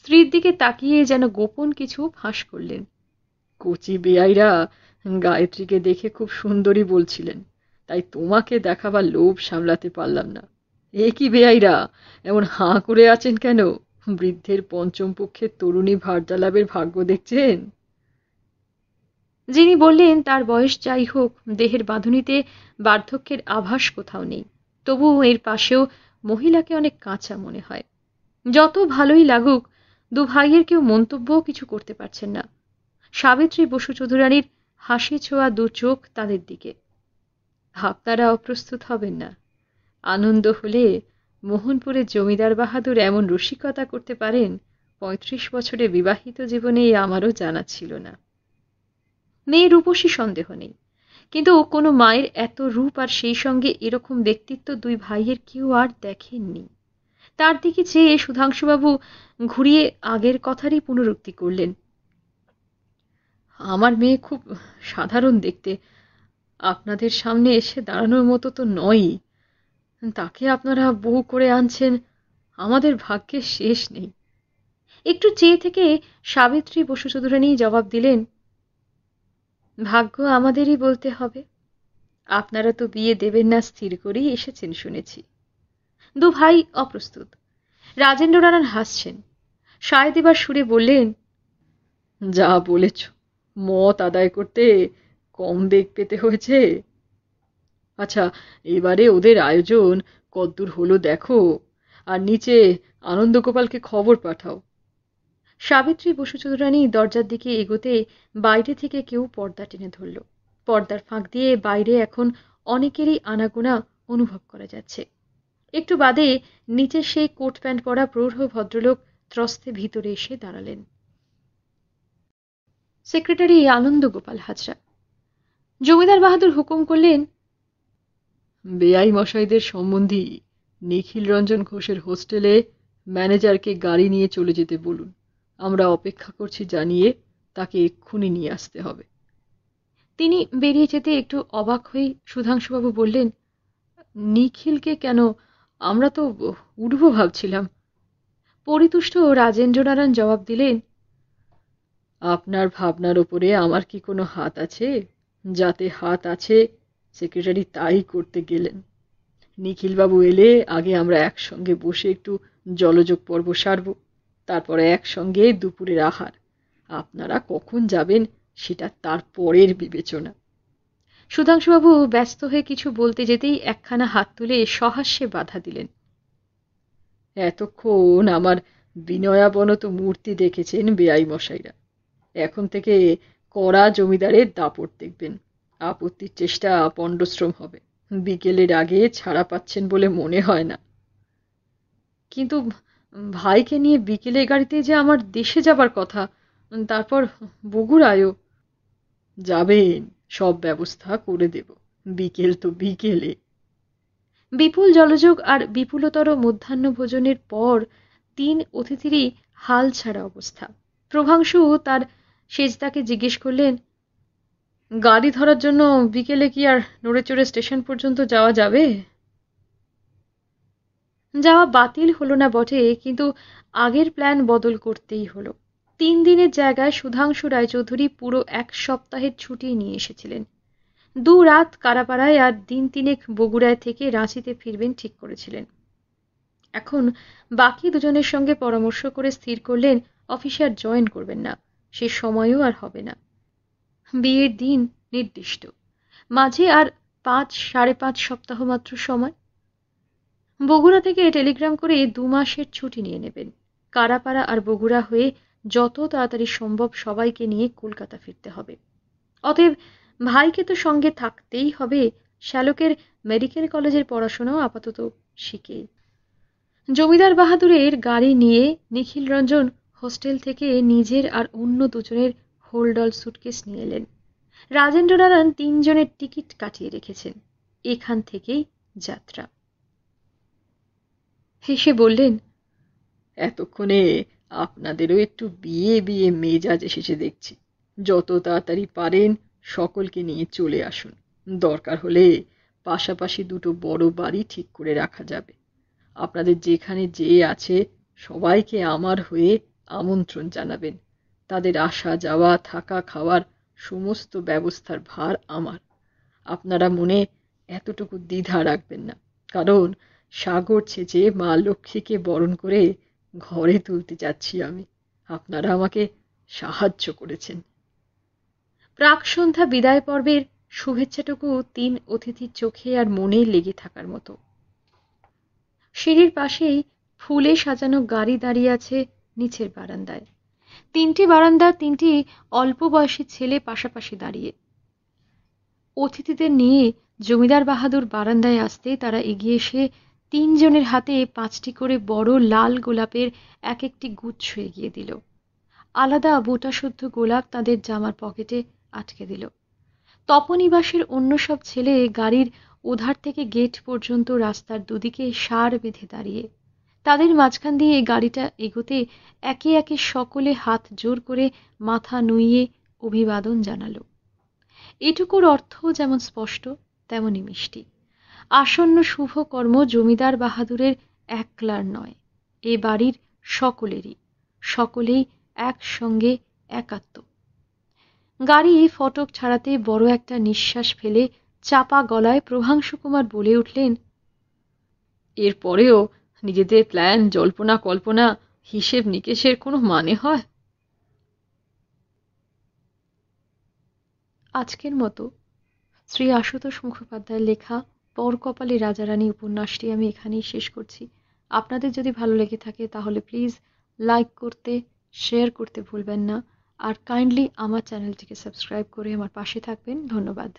স্ত্রীর দিকে তাকিয়ে যেন গোপন কিছু ফাঁস করলেন কচি বেআইরা গায়ত্রীকে দেখে খুব সুন্দরী বলছিলেন তাই তোমাকে দেখাবার লোভ সামলাতে পারলাম না এ কি বেআইরা এমন হাঁ করে আছেন কেন বৃদ্ধের পঞ্চম পক্ষের তরুণী ভারজালাভের ভাগ্য দেখছেন যিনি বললেন তার বয়স যাই হোক দেহের বাঁধুনিতে বার্ধক্যের আভাস কোথাও নেই তবুও এর পাশেও মহিলাকে অনেক কাঁচা মনে হয় যত ভালোই লাগুক দু ভাইয়ের কেউ মন্তব্যও কিছু করতে পারছেন না সাবিত্রী বসু চৌধুরানীর হাসি ছোঁয়া দু চোখ তাদের দিকে আপনারা অপ্রস্তুত হবেন না আনন্দ হলে মোহনপুরের জমিদার বাহাদুর এমন রসিকতা করতে পারেন পঁয়ত্রিশ বছরে বিবাহিত জীবনে আমারও জানা ছিল না মেয়ে রূপসী সন্দেহ নেই কিন্তু কোনো মায়ের এত রূপ আর সেই সঙ্গে এরকম ব্যক্তিত্ব দুই ভাইয়ের কেউ আর দেখেননি তার দিকে চেয়ে সুধাংশুবাবু ঘুরিয়ে আগের কথারই পুনরুক্তি করলেন আমার মেয়ে খুব সাধারণ দেখতে আপনাদের সামনে এসে দাঁড়ানোর মতো তো নয়ই তাকে আপনারা বহু করে আনছেন আমাদের ভাগ্যে শেষ নেই একটু চেয়ে থেকে সাবিত্রী বসু চৌধুরানী জবাব দিলেন ভাগ্য আমাদেরই বলতে হবে আপনারা তো বিয়ে দেবেন না স্থির করেই এসেছেন শুনেছি দু ভাই অপ্রস্তুত রাজেন্দ্র রানান হাসছেন সায় দেবার সুরে বললেন যা বলেছ মত আদায় করতে কম বেগ পেতে হয়েছে আচ্ছা এবারে ওদের আয়োজন কদ্দূর হলো দেখো আর নিচে আনন্দগোপালকে খবর পাঠাও সাবিত্রী চৌধুরানী দরজার দিকে এগোতে বাইরে থেকে কেউ পর্দা টেনে ধরল পর্দার ফাঁক দিয়ে বাইরে এখন অনেকেরই আনাগোনা অনুভব করা যাচ্ছে একটু বাদে নিচে সেই কোট প্যান্ট পরা প্রৌঢ় ভদ্রলোক ত্রস্তে ভিতরে এসে দাঁড়ালেন সেক্রেটারি আনন্দ গোপাল হাজরা জমিদার বাহাদুর হুকুম করলেন বেআই মশাইদের সম্বন্ধী নিখিল রঞ্জন ঘোষের হোস্টেলে ম্যানেজারকে গাড়ি নিয়ে চলে যেতে বলুন আমরা অপেক্ষা করছি জানিয়ে তাকে এক্ষুনি নিয়ে আসতে হবে তিনি বেরিয়ে যেতে একটু অবাক হয়ে সুধাংশুবাবু বললেন নিখিলকে কেন আমরা তো উঠব ভাবছিলাম পরিতুষ্ট রাজেন্দ্রনারায়ণ জবাব দিলেন আপনার ভাবনার ওপরে আমার কি কোনো হাত আছে যাতে হাত আছে সেক্রেটারি তাই করতে গেলেন নিখিলবাবু এলে আগে আমরা একসঙ্গে বসে একটু জলযোগ পর্ব সারবো তারপরে একসঙ্গে দুপুরের আহার আপনারা কখন যাবেন সেটা তার পরের বিবেচনা সুধাংশুবাবু ব্যস্ত হয়ে কিছু বলতে যেতেই একখানা হাত তুলে সহাস্যে বাধা দিলেন এতক্ষণ আমার বিনয়াবনত মূর্তি দেখেছেন বেআই মশাইরা এখন থেকে কড়া জমিদারের দাপট দেখবেন আপত্তির চেষ্টা পণ্ডশ্রম হবে বিকেলের আগে ছাড়া পাচ্ছেন বলে মনে হয় না কিন্তু ভাইকে নিয়ে বিকেলে গাড়িতে যে আমার দেশে যাবার কথা তারপর বগুড়ায়ও যাবেন সব ব্যবস্থা করে দেব বিকেল তো বিকেলে বিপুল জলযোগ আর বিপুলতর মধ্যাহ্ন ভোজনের পর তিন অতিথিরই হাল ছাড়া অবস্থা প্রভাংশু তার সেজদাকে জিজ্ঞেস করলেন গাড়ি ধরার জন্য বিকেলে কি আর নড়ে চড়ে স্টেশন পর্যন্ত যাওয়া যাবে যাওয়া বাতিল হলো না বটে কিন্তু আগের প্ল্যান বদল করতেই হলো তিন দিনের জায়গায় সুধাংশু রায়চৌধুরী পুরো এক সপ্তাহের ছুটি নিয়ে এসেছিলেন দু রাত কারাপাড়ায় আর দিন তিনেক বগুড়ায় থেকে রাঁচিতে ফিরবেন ঠিক করেছিলেন এখন বাকি দুজনের সঙ্গে পরামর্শ করে স্থির করলেন অফিসার জয়েন করবেন না সে সময়ও আর হবে না বিয়ের দিন নির্দিষ্ট মাঝে আর পাঁচ সাড়ে পাঁচ সপ্তাহ মাত্র সময় বগুড়া থেকে টেলিগ্রাম করে দু মাসের ছুটি নিয়ে নেবেন কারাপাড়া আর বগুড়া হয়ে যত তাড়াতাড়ি সম্ভব সবাইকে নিয়ে কলকাতা ফিরতে হবে অতএব ভাইকে তো সঙ্গে থাকতেই হবে শ্যালকের মেডিকেল কলেজের পড়াশোনাও আপাতত শিখে জমিদার বাহাদুরের গাড়ি নিয়ে নিখিল রঞ্জন হোস্টেল থেকে নিজের আর অন্য দুজনের হোলডল সুটকেস নিয়ে এলেন রাজেন্দ্র নারায়ণ তিনজনের টিকিট কাটিয়ে রেখেছেন এখান থেকেই যাত্রা হেসে বললেন এতক্ষণে আপনাদেরও একটু বিয়ে বিয়ে মেজাজ এসেছে দেখছি যত তাড়াতাড়ি পারেন সকলকে নিয়ে চলে আসুন দরকার হলে পাশাপাশি দুটো বড় বাড়ি ঠিক করে রাখা যাবে আপনাদের যেখানে যে আছে সবাইকে আমার হয়ে আমন্ত্রণ জানাবেন তাদের আসা যাওয়া থাকা খাওয়ার সমস্ত ব্যবস্থার ভার আমার আপনারা মনে এতটুকু দ্বিধা রাখবেন না কারণ সাগর ছেঁচে মা লক্ষ্মীকে বরণ করে ঘরে তুলতে যাচ্ছি আমি আপনারা আমাকে সাহায্য করেছেন প্রাক সন্ধ্যা বিদায় পর্বের শুভেচ্ছাটুকু তিন অতিথির চোখে আর মনে লেগে থাকার মতো সিঁড়ির পাশেই ফুলে সাজানো গাড়ি দাঁড়িয়ে আছে নিচের বারান্দায় তিনটি বারান্দা তিনটি অল্প বয়সী ছেলে পাশাপাশি দাঁড়িয়ে অতিথিদের নিয়ে জমিদার বাহাদুর বারান্দায় আসতে তারা এগিয়ে এসে তিনজনের হাতে পাঁচটি করে বড় লাল গোলাপের এক একটি গুচ্ছ এগিয়ে দিল আলাদা বোটাশুদ্ধ গোলাপ তাদের জামার পকেটে আটকে দিল তপনিবাসের অন্য সব ছেলে গাড়ির ওধার থেকে গেট পর্যন্ত রাস্তার দুদিকে সার বেঁধে দাঁড়িয়ে তাদের মাঝখান দিয়ে গাড়িটা এগোতে একে একে সকলে হাত জোর করে মাথা নুইয়ে অভিবাদন জানালো এটুকুর অর্থ যেমন স্পষ্ট তেমনই মিষ্টি আসন্ন শুভকর্ম জমিদার বাহাদুরের একলার নয় এ বাড়ির সকলেরই সকলেই একসঙ্গে একাত্ম গাড়ি ফটক ছাড়াতে বড় একটা নিঃশ্বাস ফেলে চাপা গলায় প্রভাংশু কুমার বলে উঠলেন এরপরেও নিজেদের প্ল্যান জল্পনা কল্পনা হিসেব নিকেশের কোনো মানে হয় আজকের মতো শ্রী আশুতোষ মুখোপাধ্যায়ের লেখা পর কপালে রাজারানী উপন্যাসটি আমি এখানেই শেষ করছি আপনাদের যদি ভালো লেগে থাকে তাহলে প্লিজ লাইক করতে শেয়ার করতে ভুলবেন না আর কাইন্ডলি আমার চ্যানেলটিকে সাবস্ক্রাইব করে আমার পাশে থাকবেন ধন্যবাদ